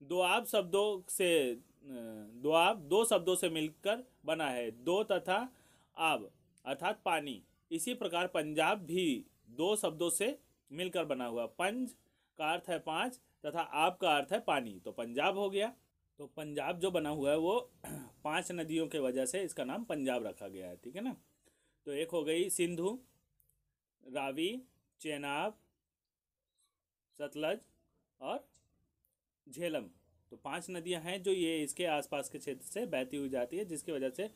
दोआब शब्दों से दोआब दो शब्दों से मिलकर बना है दो तथा आब अर्थात पानी इसी प्रकार पंजाब भी दो शब्दों से मिलकर बना हुआ पंज का अर्थ है पाँच तथा आब का अर्थ है पानी तो पंजाब हो गया तो पंजाब जो बना हुआ है वो [clears throat] पांच नदियों के वजह से इसका नाम पंजाब रखा गया है ठीक है ना तो एक हो गई सिंधु रावी चेनाब सतलज और झेलम तो पांच नदियां हैं जो ये इसके आसपास के क्षेत्र से बहती हुई जाती है जिसकी वजह से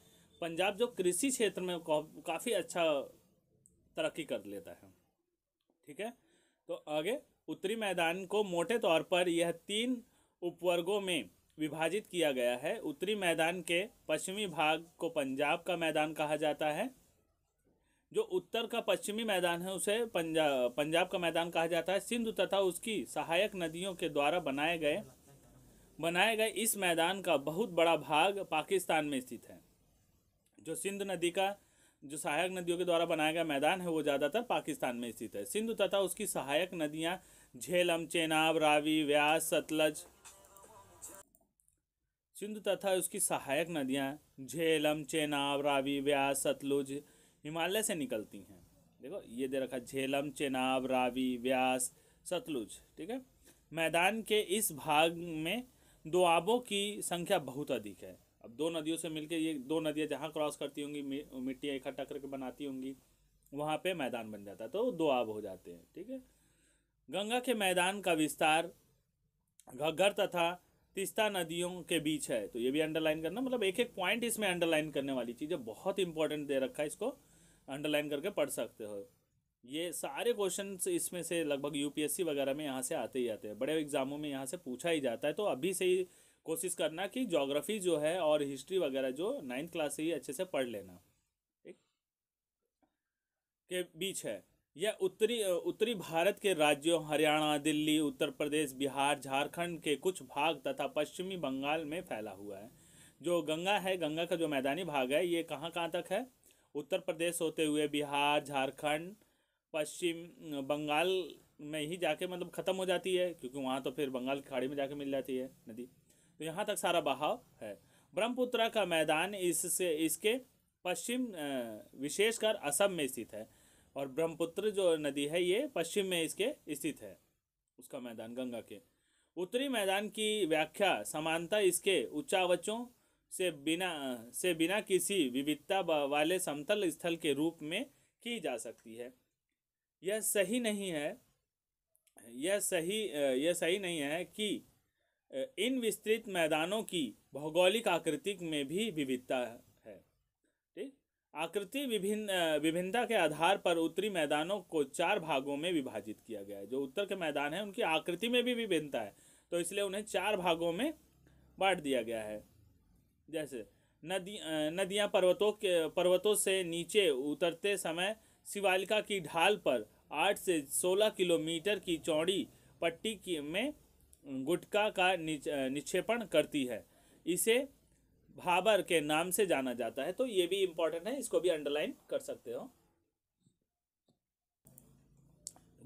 पंजाब जो कृषि क्षेत्र में काफ़ी अच्छा तरक्की कर लेता है ठीक है तो आगे उत्तरी मैदान को मोटे तौर पर यह तीन उपवर्गों में विभाजित किया गया है उत्तरी मैदान के पश्चिमी भाग को पंजाब का मैदान कहा जाता है जो उत्तर का पश्चिमी मैदान है उसे पंजा पंजाब का मैदान कहा जाता है सिंधु तथा उसकी सहायक नदियों के द्वारा बनाए गए बनाए गए इस मैदान का बहुत बड़ा भाग पाकिस्तान में स्थित है जो सिंधु नदी का जो सहायक नदियों के द्वारा बनाया गया मैदान है वो ज़्यादातर पाकिस्तान में स्थित है सिंधु तथा उसकी सहायक नदियाँ झेलम चेनाब रावी व्यास सतलज सिंधु तथा उसकी सहायक नदियाँ झेलम चेनाब रावी व्यास सतलुज हिमालय से निकलती हैं देखो ये दे रखा झेलम चेनाब रावी व्यास सतलुज ठीक है मैदान के इस भाग में दोआबों की संख्या बहुत अधिक है अब दो नदियों से मिलकर ये दो नदियाँ जहाँ क्रॉस करती होंगी मिट्टियाँ इकट्ठा करके बनाती होंगी वहाँ पे मैदान बन जाता है तो दो आब हो जाते हैं ठीक है गंगा के मैदान का विस्तार घग्घर तथा तिस्ता नदियों के बीच है तो ये भी अंडरलाइन करना मतलब एक एक पॉइंट इसमें अंडरलाइन करने वाली चीज़ है बहुत इंपॉर्टेंट दे रखा है इसको अंडरलाइन करके पढ़ सकते हो ये सारे क्वेश्चन इसमें से लगभग यूपीएससी वगैरह में यहाँ से आते ही आते हैं बड़े एग्जामों में यहाँ से पूछा ही जाता है तो अभी से ही कोशिश करना कि जोग्राफी जो है और हिस्ट्री वगैरह जो नाइन्थ क्लास से ही अच्छे से पढ़ लेना ठीक के बीच है यह उत्तरी उत्तरी भारत के राज्यों हरियाणा दिल्ली उत्तर प्रदेश बिहार झारखंड के कुछ भाग तथा पश्चिमी बंगाल में फैला हुआ है जो गंगा है गंगा का जो मैदानी भाग है ये कहाँ कहाँ तक है उत्तर प्रदेश होते हुए बिहार झारखंड पश्चिम बंगाल में ही जाके मतलब ख़त्म हो जाती है क्योंकि वहाँ तो फिर बंगाल की खाड़ी में जाके मिल जाती है नदी तो यहाँ तक सारा बहाव है ब्रह्मपुत्र का मैदान इससे इसके पश्चिम विशेषकर असम में स्थित है और ब्रह्मपुत्र जो नदी है ये पश्चिम में इसके स्थित है उसका मैदान गंगा के उत्तरी मैदान की व्याख्या समानता इसके उच्चावचों से बिना से बिना किसी विविधता वाले समतल स्थल के रूप में की जा सकती है यह सही नहीं है यह सही यह सही नहीं है कि इन विस्तृत मैदानों की भौगोलिक आकृति में भी विविधता है ठीक आकृति विभिन्न विभिन्नता के आधार पर उत्तरी मैदानों को चार भागों में विभाजित किया गया है जो उत्तर के मैदान है उनकी आकृति में भी विभिन्नता है तो इसलिए उन्हें चार भागों में बांट दिया गया है जैसे नदी नदियाँ पर्वतों के पर्वतों से नीचे उतरते समय शिवालिका की ढाल पर आठ से सोलह किलोमीटर की चौड़ी पट्टी की में गुटका का निक्षेपण करती है इसे भाबर के नाम से जाना जाता है तो ये भी इम्पोर्टेंट है इसको भी अंडरलाइन कर सकते हो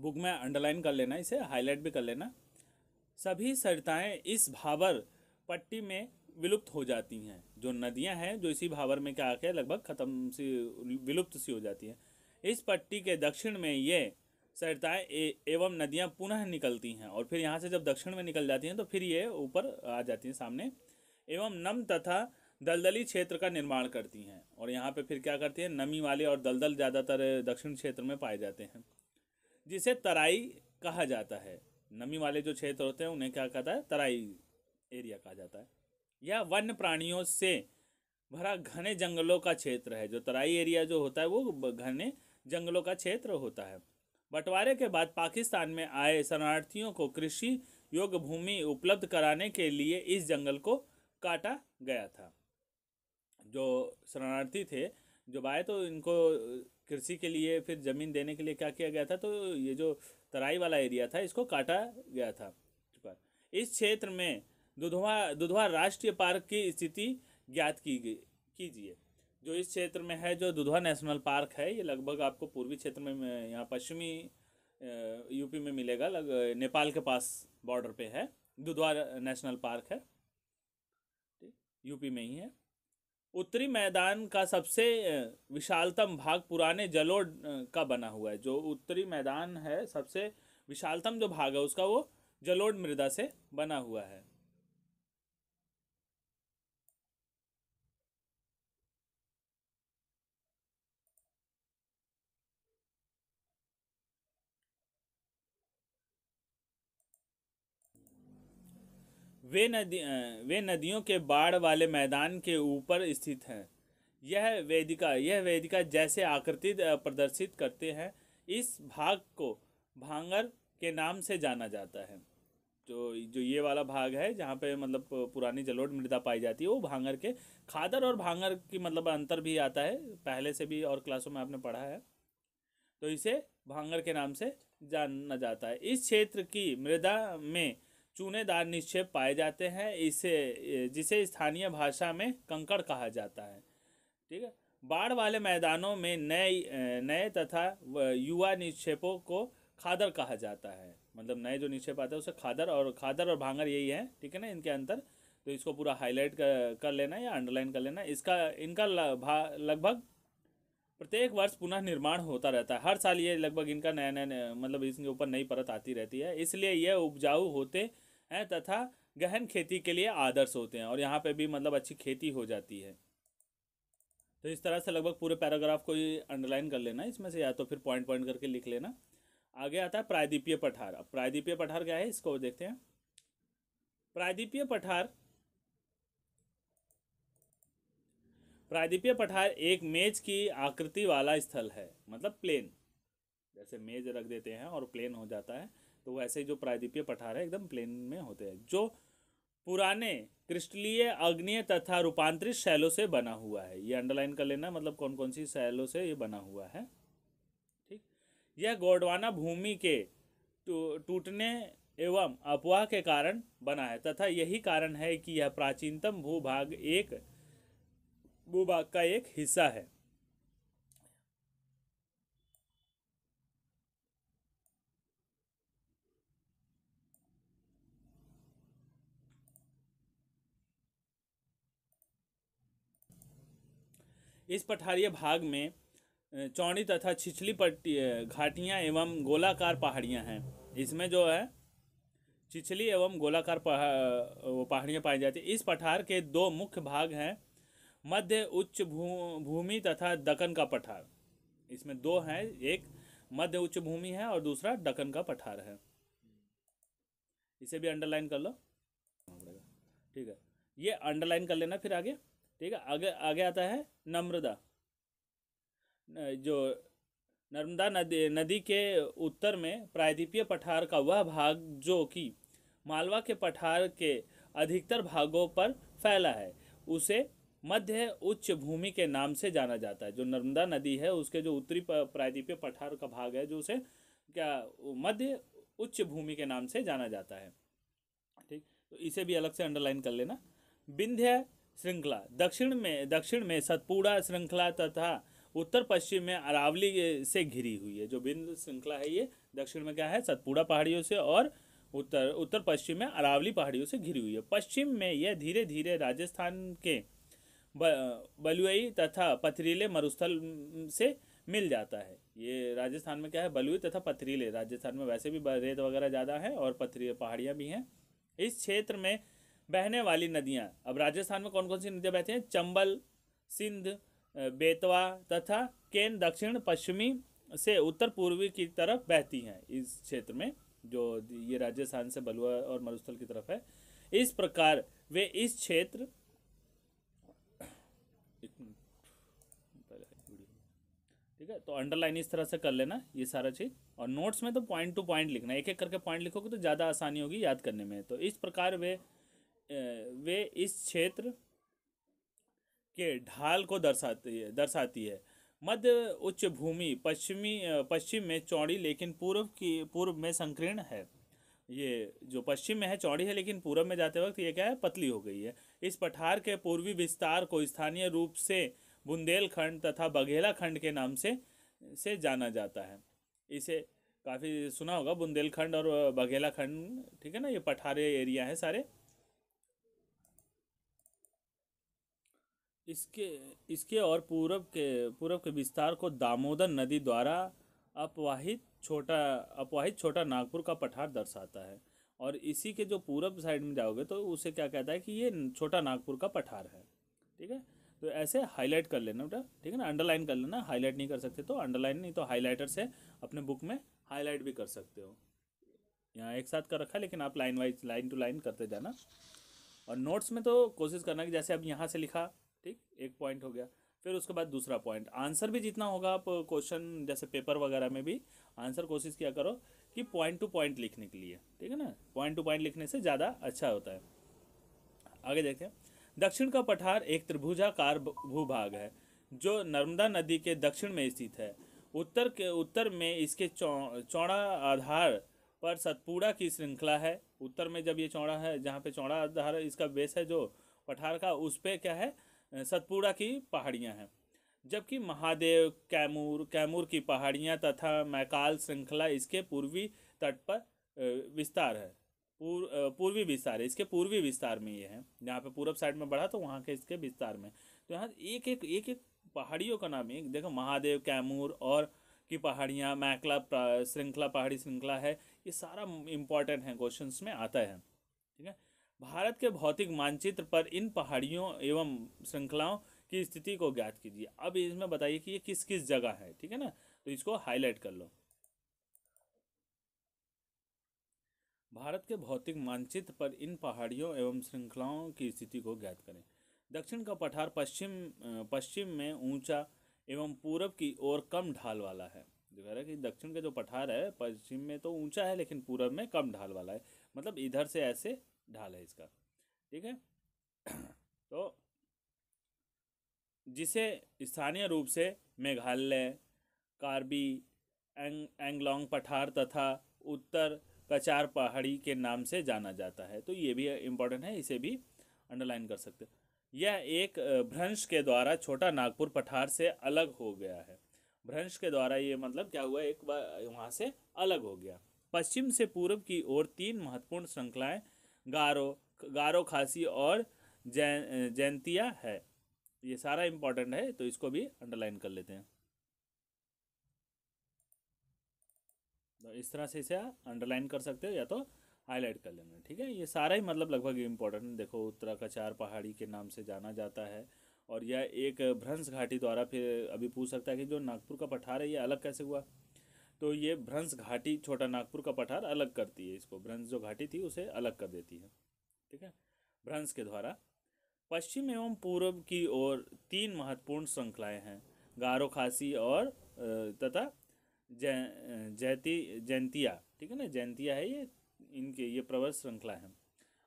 बुक में अंडरलाइन कर लेना इसे हाईलाइट भी कर लेना सभी सरिताएँ इस भाबर पट्टी में विलुप्त हो जाती हैं जो नदियां हैं जो इसी भावर में क्या आके लगभग ख़त्म सी विलुप्त सी हो जाती हैं इस पट्टी के दक्षिण में ये सरताएँ एवं नदियाँ पुनः निकलती हैं और फिर यहाँ से जब दक्षिण में निकल जाती हैं तो फिर ये ऊपर आ जाती हैं सामने एवं नम तथा दलदली क्षेत्र का निर्माण करती हैं और यहाँ पर फिर क्या करती हैं नमी वाले और दलदल ज़्यादातर दक्षिण क्षेत्र में पाए जाते हैं जिसे तराई कहा जाता है नमी वाले जो क्षेत्र होते हैं उन्हें क्या कहता है तराई एरिया कहा जाता है यह वन्य प्राणियों से भरा घने जंगलों का क्षेत्र है जो तराई एरिया जो होता है वो घने जंगलों का क्षेत्र होता है बंटवारे के बाद पाकिस्तान में आए शरणार्थियों को कृषि योग्य भूमि उपलब्ध कराने के लिए इस जंगल को काटा गया था जो शरणार्थी थे जो आए तो इनको कृषि के लिए फिर ज़मीन देने के लिए क्या किया गया था तो ये जो तराई वाला एरिया था इसको काटा गया था इस क्षेत्र में दुधवा दुधवा राष्ट्रीय पार्क की स्थिति ज्ञात की गई कीजिए जो इस क्षेत्र में है जो दुधवा नेशनल पार्क है ये लगभग आपको पूर्वी क्षेत्र में यहाँ पश्चिमी यूपी में मिलेगा लग नेपाल के पास बॉर्डर पे है दुधवा नेशनल पार्क है यूपी में ही है उत्तरी मैदान का सबसे विशालतम भाग पुराने जलोड का बना हुआ है जो उत्तरी मैदान है सबसे विशालतम जो भाग है उसका वो जलोड मृदा से बना हुआ है वे नदी वे नदियों के बाढ़ वाले मैदान के ऊपर स्थित हैं यह वेदिका यह वेदिका जैसे आकृति प्रदर्शित करते हैं इस भाग को भांगर के नाम से जाना जाता है जो जो ये वाला भाग है जहाँ पे मतलब पुरानी जलोढ़ मृदा पाई जाती है वो भांगर के खादर और भांगर की मतलब अंतर भी आता है पहले से भी और क्लासों में आपने पढ़ा है तो इसे भांगर के नाम से जाना जाता है इस क्षेत्र की मृदा में चूनेदार निक्षेप पाए जाते हैं इसे जिसे स्थानीय भाषा में कंकड़ कहा जाता है ठीक है बाढ़ वाले मैदानों में नए नए तथा युवा निक्षेपों को खादर कहा जाता है मतलब नए जो निक्षेप आते हैं उसे खादर और खादर और भांगर यही है ठीक है ना इनके अंतर तो इसको पूरा हाईलाइट कर, कर लेना या अंडरलाइन कर लेना इसका इनका लगभग प्रत्येक वर्ष पुनः निर्माण होता रहता है हर साल ये लगभग इनका नया नया मतलब इसके ऊपर नई परत आती रहती है इसलिए यह उपजाऊ होते हैं तथा गहन खेती के लिए आदर्श होते हैं और यहाँ पे भी मतलब अच्छी खेती हो जाती है तो इस तरह से लगभग पूरे पैराग्राफ को ही अंडरलाइन कर लेना इसमें से या तो फिर पॉइंट पॉइंट करके लिख लेना आगे आता है प्रायद्वीपीय पठार अब प्रायद्वीपीय पठार क्या है इसको देखते हैं प्रायद्वीपीय पठार प्रायद्वीपीय पठार एक मेज की आकृति वाला स्थल है मतलब प्लेन जैसे मेज रख देते हैं और प्लेन हो जाता है तो वैसे ही जो प्रायद्वीपीय पठार है एकदम प्लेन में होते हैं जो पुराने क्रिस्टलीय अग्निय तथा रूपांतरित शैलों से बना हुआ है ये अंडरलाइन कर लेना मतलब कौन कौन सी शैलों से ये बना हुआ है ठीक यह गोडवाना भूमि के टूटने एवं अपवाह के कारण बना है तथा यही कारण है कि यह प्राचीनतम भूभाग एक भूभाग का एक हिस्सा है इस पठारीय भाग में चौड़ी तथा छिछली पट्टी घाटियाँ एवं गोलाकार पहाड़ियाँ हैं इसमें जो है छिछली एवं गोलाकार पहाड़ियाँ पाई जाती हैं इस पठार के दो मुख्य भाग हैं मध्य उच्च भू भूमि तथा दक्कन का पठार इसमें दो हैं एक मध्य उच्च भूमि है और दूसरा दक्कन का पठार है इसे भी अंडरलाइन कर लो ठीक है ये अंडरलाइन कर लेना फिर आगे ठीक है आगे आगे आता है नम्रदा जो नर्मदा नदी नदी के उत्तर में प्रायद्वीपीय पठार का वह भाग जो कि मालवा के पठार के अधिकतर भागों पर फैला है उसे मध्य उच्च भूमि के नाम से जाना जाता है जो नर्मदा नदी है उसके जो उत्तरी प्रायद्वीपीय पठार का भाग है जो उसे क्या मध्य उच्च भूमि के नाम से जाना जाता है ठीक तो इसे भी अलग से अंडरलाइन कर लेना विंध्य श्रृंखला दक्षिण में दक्षिण में सतपुड़ा श्रृंखला तथा उत्तर पश्चिम में अरावली से घिरी हुई है जो बिंदु श्रृंखला है ये दक्षिण में क्या है सतपुड़ा पहाड़ियों से और उत्तर उत्तर पश्चिम में अरावली पहाड़ियों से घिरी हुई है पश्चिम में यह धीरे धीरे राजस्थान के बलुई तथा पथरीले मरुस्थल से मिल जाता है ये राजस्थान में क्या है बलुई तथा पथरीले राजस्थान में वैसे भी रेत वगैरह ज़्यादा है और पथरीले पहाड़ियाँ भी हैं इस क्षेत्र में बहने वाली नदियाँ अब राजस्थान में कौन कौन सी नदियाँ बहती हैं चंबल सिंध बेतवा तथा केन दक्षिण पश्चिमी से उत्तर पूर्वी की तरफ बहती हैं इस क्षेत्र में जो ये राजस्थान से बलुआ और मरुस्थल की तरफ है इस प्रकार वे इस क्षेत्र ठीक है तो अंडरलाइन इस तरह से कर लेना ये सारा चीज़ और नोट्स में तो पॉइंट टू पॉइंट लिखना एक एक करके पॉइंट लिखोगे तो ज़्यादा आसानी होगी याद करने में तो इस प्रकार वे वे इस क्षेत्र के ढाल को दर्शाती है दर्शाती है मध्य उच्च भूमि पश्चिमी पश्चिम में चौड़ी लेकिन पूर्व की पूर्व में संकीर्ण है ये जो पश्चिम में है चौड़ी है लेकिन पूर्व में जाते वक्त ये क्या है पतली हो गई है इस पठार के पूर्वी विस्तार को स्थानीय रूप से बुंदेलखंड तथा बघेला खंड के नाम से से जाना जाता है इसे काफ़ी सुना होगा बुंदेलखंड और बघेला खंड ठीक है ना ये पठारे एरिया है सारे इसके इसके और पूरब के पूरब के विस्तार को दामोदर नदी द्वारा अपवाहित छोटा अपवाहित छोटा नागपुर का पठार दर्शाता है और इसी के जो पूरब साइड में जाओगे तो उसे क्या कहता है कि ये छोटा नागपुर का पठार है ठीक है तो ऐसे हाईलाइट कर लेना बेटा ठीक है ना अंडरलाइन कर लेना हाईलाइट नहीं कर सकते तो अंडरलाइन नहीं तो हाईलाइटर से अपने बुक में हाईलाइट भी कर सकते हो यहाँ एक साथ कर रखा है लेकिन आप line wise line to line करते जाना और नोट्स में तो कोशिश करना कि जैसे अब यहाँ से लिखा ठीक एक पॉइंट हो गया फिर उसके बाद दूसरा पॉइंट आंसर भी जितना होगा आप क्वेश्चन जैसे पेपर वगैरह में भी आंसर कोशिश किया करो कि पॉइंट टू पॉइंट लिखने के लिए ठीक है ना पॉइंट टू पॉइंट लिखने से ज़्यादा अच्छा होता है आगे देखते हैं दक्षिण का पठार एक त्रिभुजाकार भूभाग है जो नर्मदा नदी के दक्षिण में स्थित है उत्तर के उत्तर में इसके चौ, चौड़ा आधार पर सतपुड़ा की श्रृंखला है उत्तर में जब ये चौड़ा है जहाँ पे चौड़ा आधार इसका बेस है जो पठार का उस पर क्या है सतपुड़ा की पहाड़ियाँ हैं जबकि महादेव कैमूर कैमूर की पहाड़ियाँ तथा मैकाल श्रृंखला इसके पूर्वी तट पर विस्तार है पूर्व पूर्वी विस्तार है इसके पूर्वी विस्तार में ये है जहाँ पे पूरब साइड में बढ़ा तो वहाँ के इसके विस्तार में तो यहाँ एक एक एक एक पहाड़ियों का नाम है देखो महादेव कैमूर और की पहाड़ियाँ मैकला श्रृंखला पहाड़ी श्रृंखला है ये सारा इम्पॉर्टेंट है क्वेश्चन में आता है ठीक है भारत के भौतिक मानचित्र पर इन पहाड़ियों एवं श्रृंखलाओं की स्थिति को ज्ञात कीजिए अब इसमें बताइए कि ये किस किस जगह है ठीक है ना तो इसको हाईलाइट कर लो भारत के भौतिक मानचित्र पर इन पहाड़ियों एवं श्रृंखलाओं की स्थिति को ज्ञात करें दक्षिण का पठार पश्चिम पश्चिम में ऊंचा एवं पूरब की ओर कम ढाल वाला है कह रहा है कि दक्षिण का जो पठार है पश्चिम में तो ऊंचा है लेकिन पूरब में कम ढाल वाला है मतलब इधर से ऐसे ढाल है इसका ठीक है [clears throat] तो जिसे स्थानीय रूप से मेघालय कार्बी एंग एंगलोंग पठार तथा उत्तर कचार पहाड़ी के नाम से जाना जाता है तो ये भी इम्पोर्टेंट है इसे भी अंडरलाइन कर सकते यह एक भ्रंश के द्वारा छोटा नागपुर पठार से अलग हो गया है भ्रंश के द्वारा ये मतलब क्या हुआ एक बार वहाँ से अलग हो गया पश्चिम से पूर्व की ओर तीन महत्वपूर्ण श्रृंखलाएँ गारो गारो खासी और जैन जैनतिया है ये सारा इम्पॉर्टेंट है तो इसको भी अंडरलाइन कर लेते हैं तो इस तरह से इसे अंडरलाइन कर सकते हो या तो हाईलाइट कर लेना ठीक है ये सारा ही मतलब लगभग इम्पोर्टेंट उत्तरा का चार पहाड़ी के नाम से जाना जाता है और यह एक भ्रंश घाटी द्वारा फिर अभी पूछ सकता है कि जो नागपुर का पठार है ये अलग कैसे हुआ तो ये भ्रंश घाटी छोटा नागपुर का पठार अलग करती है इसको भ्रंश जो घाटी थी उसे अलग कर देती है ठीक है भ्रंश के द्वारा पश्चिम एवं पूर्व की ओर तीन महत्वपूर्ण श्रृंखलाएँ हैं गारो खासी और तथा जै जैती जैंतिया ठीक है ना जैंतिया है ये इनके ये प्रवर श्रृंखला है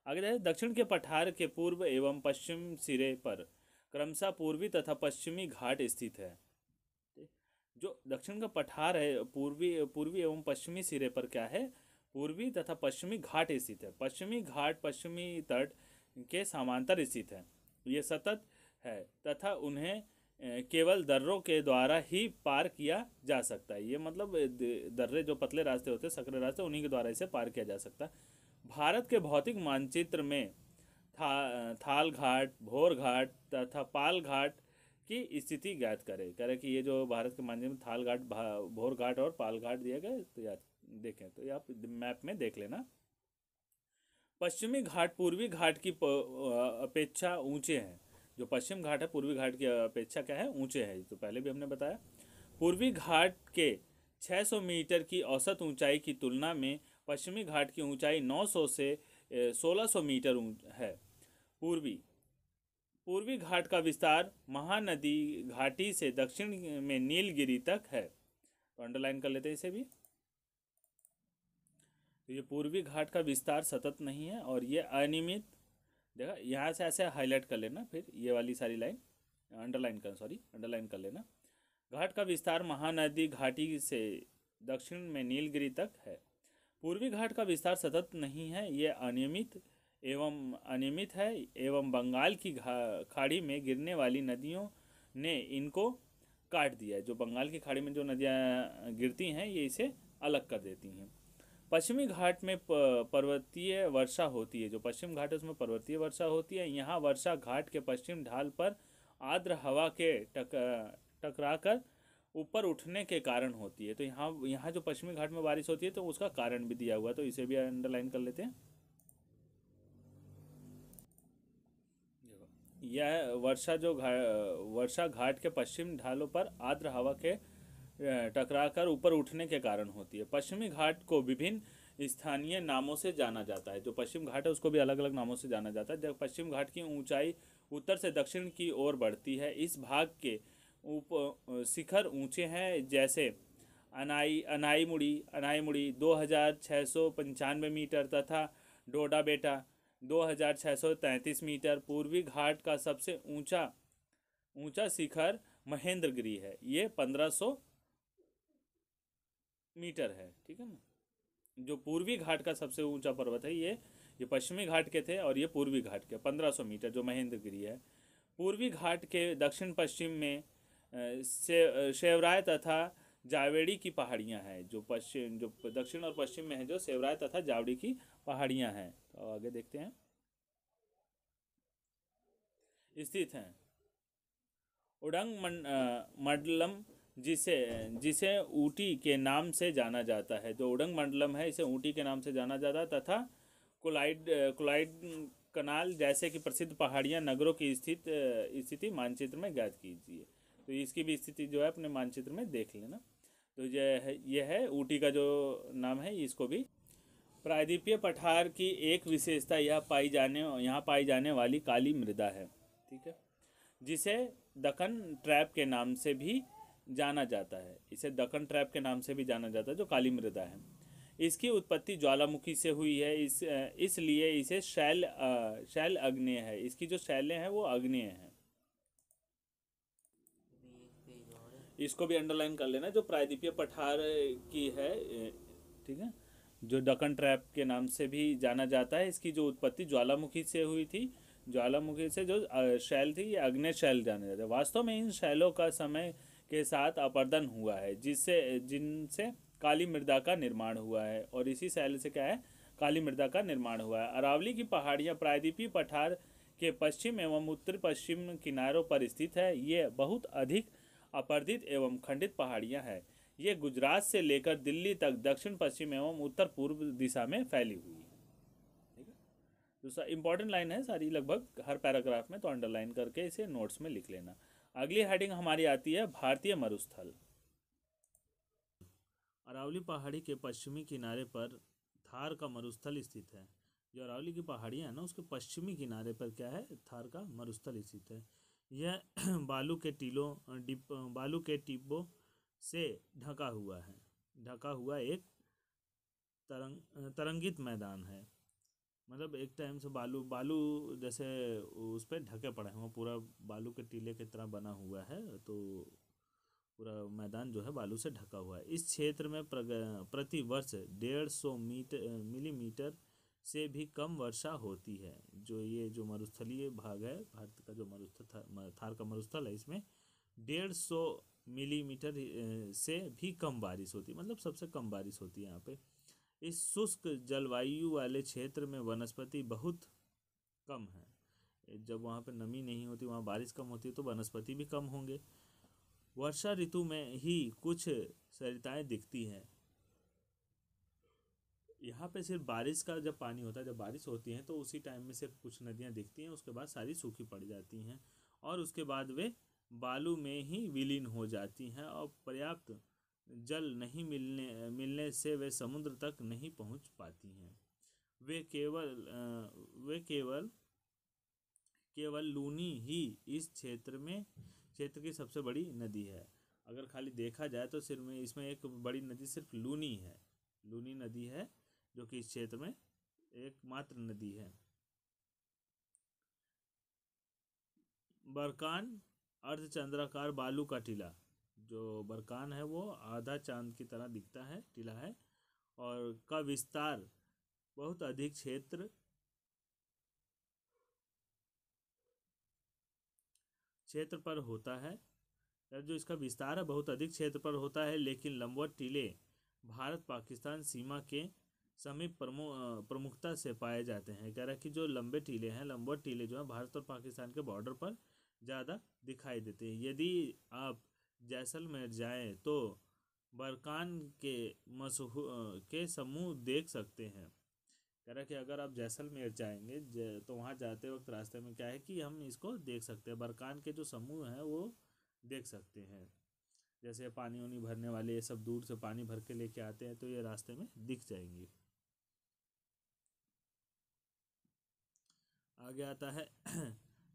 आगे जाए दक्षिण के पठार के पूर्व एवं पश्चिम सिरे पर क्रमशः पूर्वी तथा पश्चिमी घाट स्थित है जो दक्षिण का पठार है पूर्वी पूर्वी एवं पश्चिमी सिरे पर क्या है पूर्वी तथा पश्चिमी घाट स्थित है पश्चिमी घाट पश्चिमी तट के समांतर स्थित है ये सतत है तथा उन्हें केवल दर्रों के द्वारा ही पार किया जा सकता है ये मतलब दर्रे जो पतले रास्ते होते हैं सकरे रास्ते उन्हीं के द्वारा इसे पार किया जा सकता है भारत के भौतिक मानचित्र में था थाल घाट भोर घाट तथा पाल घाट की स्थिति ज्ञात करे कह रहे कि ये जो भारत के मान्य में थाल घाट भोर घाट और पाल घाट दिया गया तो याद देखें तो आप मैप में देख लेना पश्चिमी घाट पूर्वी घाट की अपेक्षा ऊंचे हैं जो पश्चिम घाट है पूर्वी घाट की अपेक्षा क्या है ऊंचे हैं तो पहले भी हमने बताया पूर्वी घाट के 600 मीटर की औसत ऊंचाई की तुलना में पश्चिमी घाट की ऊंचाई 900 से 1600 मीटर है पूर्वी पूर्वी घाट का विस्तार महानदी घाटी से दक्षिण में नीलगिरी तक है तो अंडरलाइन कर लेते हैं इसे भी तो ये पूर्वी घाट का विस्तार सतत नहीं है और ये अनियमित देखा यहाँ से ऐसे हाईलाइट कर लेना फिर ये वाली सारी लाइन अंडरलाइन कर सॉरी अंडरलाइन कर लेना घाट का विस्तार महानदी घाटी से दक्षिण में नीलगिरी तक है पूर्वी घाट का विस्तार सतत नहीं है ये अनियमित एवं अनियमित है एवं बंगाल की खाड़ी में गिरने वाली नदियों ने इनको काट दिया है जो बंगाल की खाड़ी में जो नदियाँ गिरती हैं ये इसे अलग कर देती हैं पश्चिमी घाट में पर्वतीय वर्षा होती है जो पश्चिम घाट है उसमें पर्वतीय वर्षा होती है यहाँ वर्षा घाट के पश्चिम ढाल पर आर्द्र हवा के टक टकरा कर ऊपर उठने के कारण होती है तो यहाँ यहाँ जो पश्चिमी घाट में बारिश होती है तो उसका कारण भी दिया हुआ है तो इसे भी अंडरलाइन कर लेते हैं यह वर्षा जो घा वर्षा घाट के पश्चिम ढालों पर आर्द्र हवा के टकराकर ऊपर उठने के कारण होती है पश्चिमी घाट को विभिन्न स्थानीय नामों से जाना जाता है जो पश्चिम घाट है उसको भी अलग अलग नामों से जाना जाता है जब पश्चिम घाट की ऊंचाई उत्तर से दक्षिण की ओर बढ़ती है इस भाग के उप शिखर ऊंचे हैं जैसे अनाई अनाई मुड़ी अनाई मुड़ी दो हज़ार छः सौ पंचानवे मीटर तथा डोडा बेटा 2633 मीटर पूर्वी घाट का सबसे ऊंचा ऊंचा शिखर महेंद्रगिरी है ये 1500 मीटर है ठीक है ना जो पूर्वी घाट का सबसे ऊंचा पर्वत है ये ये पश्चिमी घाट के थे और ये पूर्वी घाट के 1500 मीटर जो महेंद्रगिरी है पूर्वी घाट के दक्षिण पश्चिम में से शेवराय तथा जावेड़ी की पहाड़ियाँ हैं जो पश्चिम जो दक्षिण और पश्चिम में है जो सेवराय तथा जावड़ी की पहाड़ियाँ हैं तो आगे देखते हैं स्थित हैं उडंग मंडलम जिसे जिसे ऊटी के नाम से जाना जाता है जो उडंग मंडलम है इसे ऊटी के नाम से जाना जाता है तथा कोलाइड कोलाइड कनाल जैसे कि प्रसिद्ध पहाड़ियाँ नगरों की स्थित स्थिति मानचित्र में ज्ञात कीजिए तो इसकी भी स्थिति जो है अपने मानचित्र में देख लेना तो यह है यह है ऊटी का जो नाम है इसको भी प्रायद्वीपीय पठार की एक विशेषता यह पाई जाने यहाँ पाई जाने वाली काली मृदा है ठीक है जिसे दखन ट्रैप के नाम से भी जाना जाता है इसे दखन ट्रैप के नाम से भी जाना जाता है जो काली मृदा है इसकी उत्पत्ति ज्वालामुखी से हुई है इस इसलिए इसे शैल शैल अग्नेय है इसकी जो शैलें हैं वो अग्नेय हैं इसको भी अंडरलाइन कर लेना जो प्रायद्वीपीय पठार की है ठीक है जो डकन ट्रैप के नाम से भी जाना जाता है इसकी जो उत्पत्ति ज्वालामुखी से हुई थी ज्वालामुखी से जो शैल थी ये अग्नि शैल जाने जाता है वास्तव में इन शैलों का समय के साथ अपर्दन हुआ है जिससे जिनसे काली मृदा का निर्माण हुआ है और इसी शैल से क्या है काली मृदा का निर्माण हुआ है अरावली की पहाड़ियाँ प्रायद्वीपीय पठार के पश्चिम एवं उत्तर पश्चिम किनारों पर स्थित है ये बहुत अधिक अपर्दित एवं खंडित पहाड़ियाँ हैं ये गुजरात से लेकर दिल्ली तक दक्षिण पश्चिम एवं उत्तर पूर्व दिशा में फैली हुई है ठीक है दूसरा इंपॉर्टेंट लाइन है सारी लगभग हर पैराग्राफ में तो अंडरलाइन करके इसे नोट्स में लिख लेना अगली हेडिंग हमारी आती है भारतीय मरुस्थल अरावली पहाड़ी के पश्चिमी किनारे पर थार का मरुस्थल स्थित है जो अरावली की पहाड़ियाँ है ना उसके पश्चिमी किनारे पर क्या है थार का मरुस्थल स्थित है यह [clears throat] बालू के टीलों बालू के टिब्बों से ढका हुआ है ढका हुआ एक तरंग तरंगित मैदान है मतलब एक टाइम से बालू बालू जैसे उस पर ढके पड़े हैं वो पूरा बालू के टीले की तरह बना हुआ है तो पूरा मैदान जो है बालू से ढका हुआ है इस क्षेत्र में प्रति वर्ष डेढ़ सौ मीटर मिलीमीटर से भी कम वर्षा होती है जो ये जो मरुस्थलीय भाग है भारत का जो मरुस्थल था, थार का मरुस्थल है इसमें डेढ़ सौ मिलीमीटर से भी कम बारिश होती है मतलब सबसे कम बारिश होती है यहाँ पे इस शुष्क जलवायु वाले क्षेत्र में वनस्पति बहुत कम है जब वहाँ पर नमी नहीं होती वहाँ बारिश कम होती है तो वनस्पति भी कम होंगे वर्षा ऋतु में ही कुछ सरिताएँ दिखती हैं यहाँ पे सिर्फ बारिश का जब पानी होता है जब बारिश होती है तो उसी टाइम में सिर्फ कुछ नदियाँ दिखती हैं उसके बाद सारी सूखी पड़ जाती हैं और उसके बाद वे बालू में ही विलीन हो जाती हैं और पर्याप्त जल नहीं मिलने मिलने से वे समुद्र तक नहीं पहुंच पाती हैं वे केवल वे केवल केवल लूनी ही इस क्षेत्र में क्षेत्र की सबसे बड़ी नदी है अगर खाली देखा जाए तो सिर्फ में इसमें एक बड़ी नदी सिर्फ लूनी है लूनी नदी है जो कि इस क्षेत्र में एकमात्र नदी है बरकान अर्धचंद्राकार बालू का टीला जो बरकान है वो आधा चांद की तरह दिखता है टीला है और का विस्तार बहुत अधिक क्षेत्र क्षेत्र पर होता है जो इसका विस्तार है बहुत अधिक क्षेत्र पर होता है लेकिन लंबवत टीले भारत पाकिस्तान सीमा के समीप प्रमु प्रमुखता से पाए जाते हैं कह रहा है कि जो लंबे टीले हैं लंबवत टीले जो है भारत और पाकिस्तान के बॉर्डर पर ज़्यादा दिखाई देते हैं यदि आप जैसलमेर जाएं तो बरकान के मशहू के समूह देख सकते हैं कह रहा कि अगर आप जैसलमेर जाएंगे तो वहाँ जाते वक्त रास्ते में क्या है कि हम इसको देख सकते हैं बरकान के जो समूह हैं वो देख सकते हैं जैसे पानी उनी भरने वाले ये सब दूर से पानी भर के लेके आते हैं तो ये रास्ते में दिख जाएंगे आगे आता है [clears throat]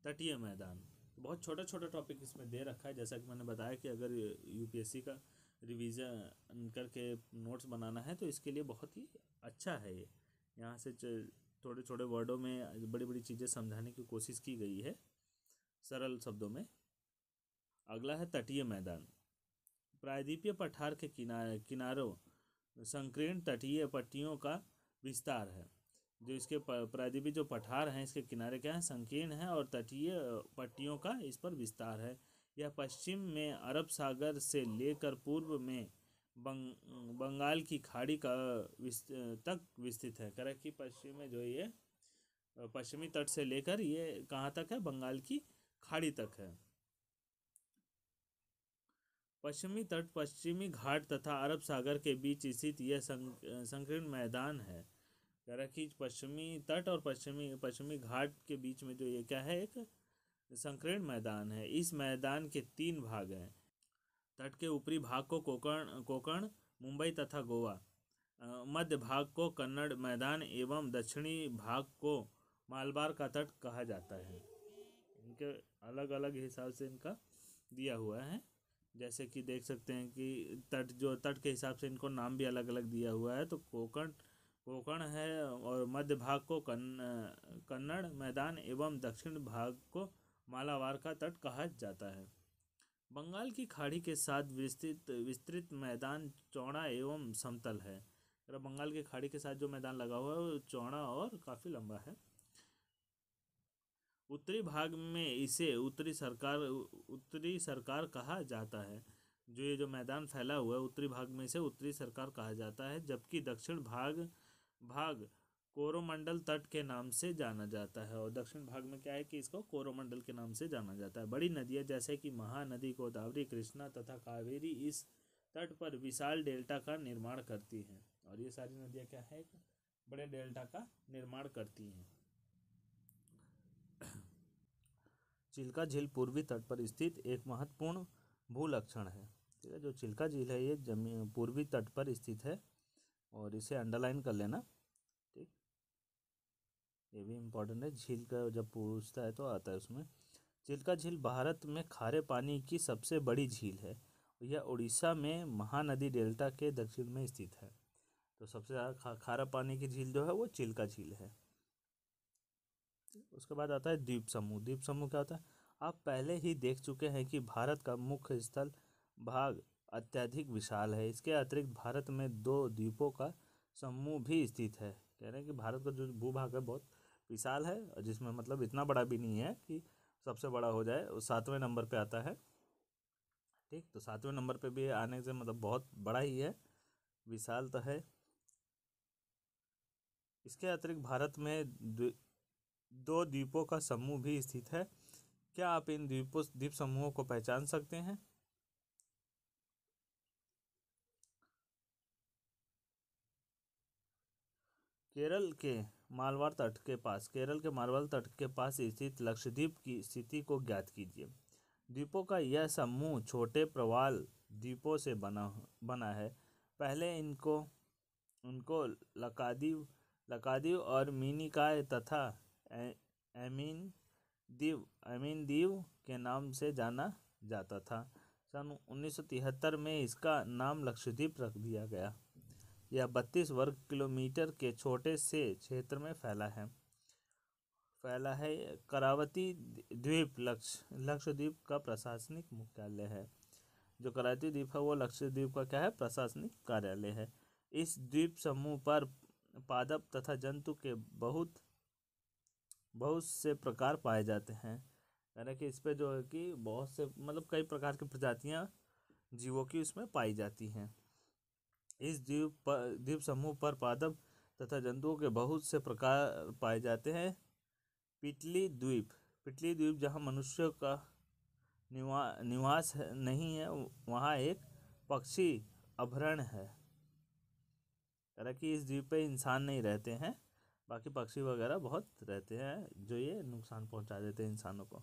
तटीय मैदान बहुत छोटा छोटा टॉपिक इसमें दे रखा है जैसा कि मैंने बताया कि अगर यूपीएससी का रिवीजन करके नोट्स बनाना है तो इसके लिए बहुत ही अच्छा है ये यहाँ से थोड़े छोटे वर्डों में बड़ी बड़ी चीज़ें समझाने की कोशिश की गई है सरल शब्दों में अगला है तटीय मैदान प्रायद्वीपीय पठार के किनारे किनारों संकीर्ण तटीय पट्टियों का विस्तार है जो इसके प्रायद्वीपी जो पठार हैं इसके किनारे क्या है संकीर्ण है और तटीय पट्टियों का इस पर विस्तार है यह पश्चिम में अरब सागर से लेकर पूर्व में बंग बंगाल की खाड़ी का विस्त, तक विस्तृत है करेक्ट कि पश्चिम में जो ये पश्चिमी तट से लेकर ये कहाँ तक है बंगाल की खाड़ी तक है पश्चिमी तट पश्चिमी घाट तथा अरब सागर के बीच स्थित यह संकीर्ण मैदान है कराखीज पश्चिमी तट और पश्चिमी पश्चिमी घाट के बीच में जो ये क्या है एक संकीर्ण मैदान है इस मैदान के तीन भाग हैं तट के ऊपरी भाग को कोकण कोकण मुंबई तथा गोवा मध्य भाग को कन्नड़ मैदान एवं दक्षिणी भाग को मालबार का तट कहा जाता है इनके अलग अलग हिसाब से इनका दिया हुआ है जैसे कि देख सकते हैं कि तट जो तट के हिसाब से इनको नाम भी अलग अलग दिया हुआ है तो कोकण कोकण है और मध्य भाग को कन्न कन्नड़ मैदान एवं दक्षिण भाग को मालावार का तट कहा जाता है बंगाल की खाड़ी के साथ विस्तृत विस्तृत मैदान चौड़ा एवं समतल है बंगाल की खाड़ी के साथ जो मैदान लगा हुआ है वो चौड़ा और काफ़ी लंबा है उत्तरी भाग में इसे उत्तरी सरकार उत्तरी सरकार कहा जाता है जो ये जो मैदान फैला हुआ है उत्तरी भाग में इसे उत्तरी सरकार कहा जाता है जबकि दक्षिण भाग भाग कोरोमंडल तट के नाम से जाना जाता है और दक्षिण भाग में क्या है कि इसको कोरोमंडल के नाम से जाना जाता है बड़ी नदियाँ जैसे कि महानदी गोदावरी कृष्णा तथा कावेरी इस तट पर विशाल डेल्टा का निर्माण करती हैं और ये सारी नदियाँ क्या है बड़े डेल्टा का निर्माण करती हैं चिल्का झील पूर्वी तट पर स्थित एक महत्वपूर्ण भूलक्षण है ठीक है जो चिल्का झील है ये जमी पूर्वी तट पर स्थित है और इसे अंडरलाइन कर लेना ये भी इम्पोर्टेंट है झील का जब पूछता है तो आता है उसमें चिल्का झील भारत में खारे पानी की सबसे बड़ी झील है यह उड़ीसा में महानदी डेल्टा के दक्षिण में स्थित है तो सबसे ज़्यादा खा, खारा पानी की झील जो है वो चिल्का झील है उसके बाद आता है द्वीप समूह द्वीप समूह क्या होता है आप पहले ही देख चुके हैं कि भारत का मुख्य स्थल भाग अत्यधिक विशाल है इसके अतिरिक्त भारत में दो द्वीपों का समूह भी स्थित है कह रहे हैं कि भारत का जो भूभाग है बहुत विशाल है जिसमें मतलब इतना बड़ा भी नहीं है कि सबसे बड़ा हो जाए सातवें नंबर पे आता है ठीक तो सातवें नंबर पे भी आने से मतलब बहुत बड़ा ही है विशाल तो है इसके अतिरिक्त भारत में दो द्वीपों का समूह भी स्थित है क्या आप इन द्वीपों द्वीप समूहों को पहचान सकते हैं केरल के मालवा तट के पास केरल के मालवा तट के पास स्थित लक्षद्वीप की स्थिति को ज्ञात कीजिए द्वीपों का यह समूह छोटे प्रवाल द्वीपों से बना बना है पहले इनको उनको लकादीव लकादीव और मीनिकाय तथा एमिन दीव एमीन दीव के नाम से जाना जाता था सन 1973 में इसका नाम लक्षद्वीप रख दिया गया यह बत्तीस वर्ग किलोमीटर के छोटे से क्षेत्र में फैला है फैला है करावती द्वीप लक्ष लक्षद्वीप का प्रशासनिक मुख्यालय है जो करावती द्वीप है वो लक्षद्वीप का क्या है प्रशासनिक कार्यालय है इस द्वीप समूह पर पादप तथा जंतु के बहुत बहुत से प्रकार पाए जाते हैं यानी कि इस पर जो है कि बहुत से मतलब कई प्रकार की प्रजातियाँ जीवों की उसमें पाई जाती हैं इस द्वीप पर द्वीप समूह पर पादप तथा जंतुओं के बहुत से प्रकार पाए जाते हैं पिटली द्वीप पिटली द्वीप जहाँ मनुष्य का निवा निवास नहीं है वहाँ एक पक्षी अभरण है हालांकि इस द्वीप पे इंसान नहीं रहते हैं बाकी पक्षी वगैरह बहुत रहते हैं जो ये नुकसान पहुंचा देते हैं इंसानों को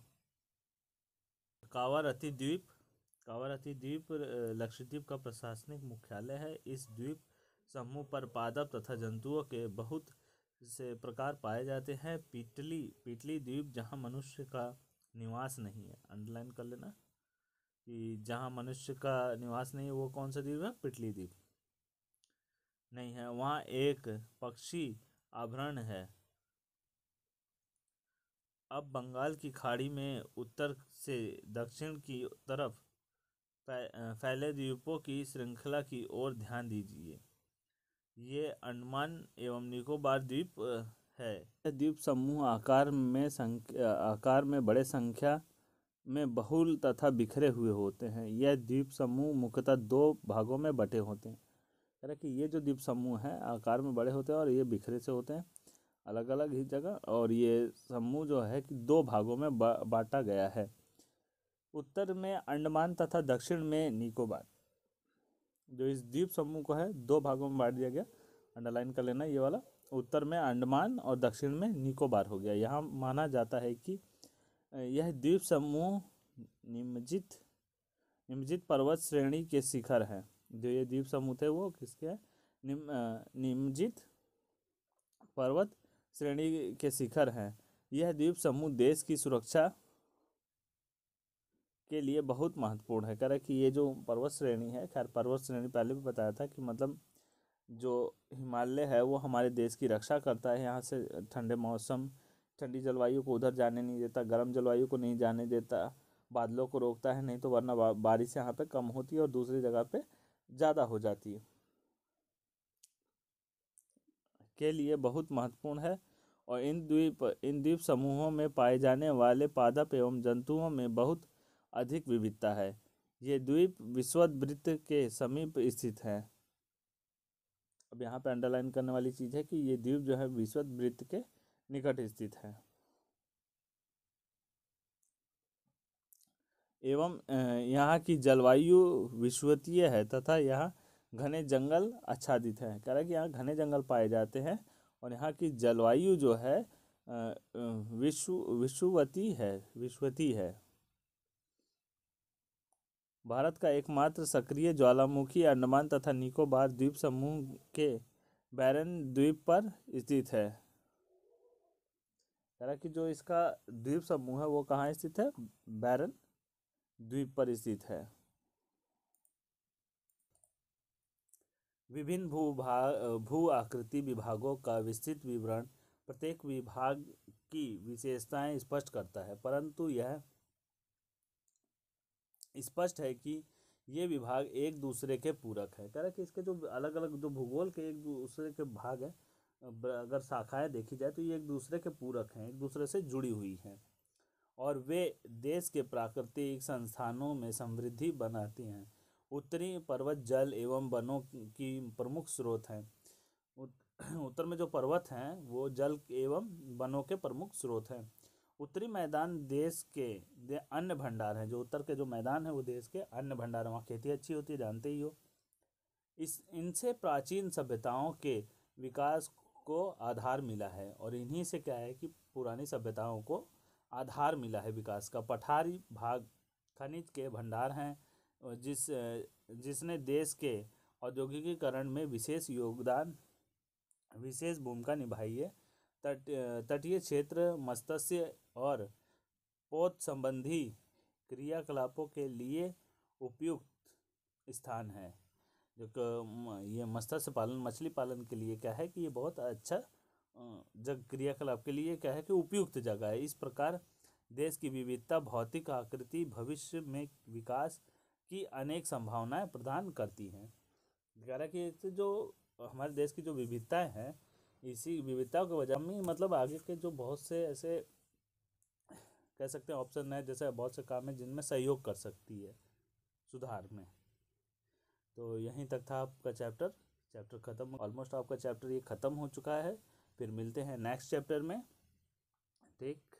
कावर अति द्वीप कावाराती द्वीप लक्षद्वीप का प्रशासनिक मुख्यालय है इस द्वीप समूह पर पादप तथा जंतुओं के बहुत से प्रकार पाए जाते हैं पीटली पीटली द्वीप जहाँ मनुष्य का निवास नहीं है अंडरलाइन कर लेना कि जहाँ मनुष्य का निवास नहीं है वो कौन सा द्वीप है पिटली द्वीप नहीं है वहाँ एक पक्षी आभरण है अब बंगाल की खाड़ी में उत्तर से दक्षिण की तरफ फैले द्वीपों की श्रृंखला की ओर ध्यान दीजिए ये अंडमान एवं निकोबार द्वीप है द्वीप समूह आकार में संख्या आकार में बड़े संख्या में बहुल तथा बिखरे हुए होते हैं यह द्वीप समूह मुख्यतः दो भागों में बटे होते हैं कह कि ये जो द्वीप समूह है आकार में बड़े होते हैं और ये बिखरे से होते हैं अलग अलग ही जगह और ये समूह जो है कि दो भागों में बांटा गया है उत्तर में अंडमान तथा दक्षिण में निकोबार जो इस द्वीप समूह को है दो भागों में बांट दिया गया अंडरलाइन कर लेना ये वाला उत्तर में अंडमान और दक्षिण में निकोबार हो गया यहाँ माना जाता है कि यह द्वीप समूह निमजित निम्जित पर्वत श्रेणी के शिखर हैं जो ये द्वीप समूह थे वो किसके हैं निम निमजित पर्वत श्रेणी के शिखर हैं यह द्वीप समूह देश की सुरक्षा के लिए बहुत महत्वपूर्ण है कह रहे कि ये जो पर्वत श्रेणी है खैर पर्वत श्रेणी पहले भी बताया था कि मतलब जो हिमालय है वो हमारे देश की रक्षा करता है यहाँ से ठंडे मौसम ठंडी जलवायु को उधर जाने नहीं देता गर्म जलवायु को नहीं जाने देता बादलों को रोकता है नहीं तो वरना बारिश यहाँ पे कम होती है और दूसरी जगह पे ज़्यादा हो जाती है के लिए बहुत महत्वपूर्ण है और इन द्वीप इन द्वीप समूहों में पाए जाने वाले पादप एवं जंतुओं में बहुत अधिक विविधता है ये द्वीप विश्ववृत्त के समीप स्थित है अब यहाँ पे अंडरलाइन करने वाली चीज़ है कि ये द्वीप जो है विश्ववृत्त के निकट स्थित है एवं यहाँ की जलवायु विश्वतीय है तथा यहाँ घने जंगल आच्छादित है कह रहा है कि यहाँ घने जंगल पाए जाते हैं और यहाँ की जलवायु जो है विश्व विश्ववती है विश्वती है भारत का एकमात्र सक्रिय ज्वालामुखी अंडमान तथा निकोबार द्वीप समूह के बैरन द्वीप पर स्थित है कि जो इसका द्वीप समूह है वो कहाँ स्थित है बैरन द्वीप पर स्थित है विभिन्न भूभाग भू आकृति विभागों का विस्तृत विवरण प्रत्येक विभाग की विशेषताएं स्पष्ट करता है परंतु यह स्पष्ट है कि ये विभाग एक दूसरे के पूरक है कह रहा है कि इसके जो अलग अलग जो भूगोल के एक दूसरे के भाग हैं अगर शाखाएं देखी जाए तो ये एक दूसरे के पूरक हैं एक दूसरे से जुड़ी हुई हैं और वे देश के प्राकृतिक संस्थानों में समृद्धि बनाती हैं उत्तरी पर्वत जल एवं वनों की प्रमुख स्रोत हैं [clears throat] उत्तर में जो पर्वत हैं वो जल एवं वनों के प्रमुख स्रोत हैं उत्तरी मैदान देश के दे अन्य भंडार हैं जो उत्तर के जो मैदान है वो देश के अन्य भंडार हैं वहाँ खेती अच्छी होती है जानते ही हो इस इनसे प्राचीन सभ्यताओं के विकास को आधार मिला है और इन्हीं से क्या है कि पुरानी सभ्यताओं को आधार मिला है विकास का पठारी भाग खनिज के भंडार हैं जिस जिसने देश के औद्योगिकीकरण में विशेष योगदान विशेष भूमिका निभाई है तट तटीय क्षेत्र मत्स्य और पोत संबंधी क्रियाकलापों के लिए उपयुक्त स्थान है जो ये मत्स्य पालन मछली पालन के लिए क्या है कि ये बहुत अच्छा जग क्रियाकलाप के लिए क्या है कि उपयुक्त जगह है इस प्रकार देश की विविधता भौतिक आकृति भविष्य में विकास की अनेक संभावनाएं प्रदान करती हैं कह रहा कि तो जो हमारे देश की जो विविधताएं हैं इसी विविधता की वजह में मतलब आगे के जो बहुत से ऐसे कह सकते हैं ऑप्शन है जैसे बहुत से काम है जिनमें सहयोग कर सकती है सुधार में तो यहीं तक था आपका चैप्टर चैप्टर ख़त्म ऑलमोस्ट आपका चैप्टर ये ख़त्म हो चुका है फिर मिलते हैं नेक्स्ट चैप्टर में ठीक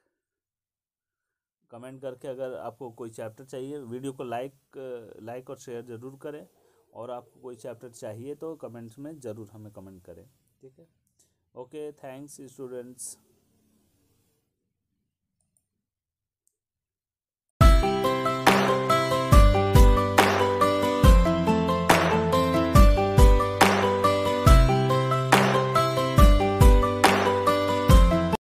कमेंट करके अगर आपको कोई चैप्टर चाहिए वीडियो को लाइक लाइक और शेयर ज़रूर करें और आपको कोई चैप्टर चाहिए तो कमेंट्स में ज़रूर हमें कमेंट करें ठीक है okay thanks students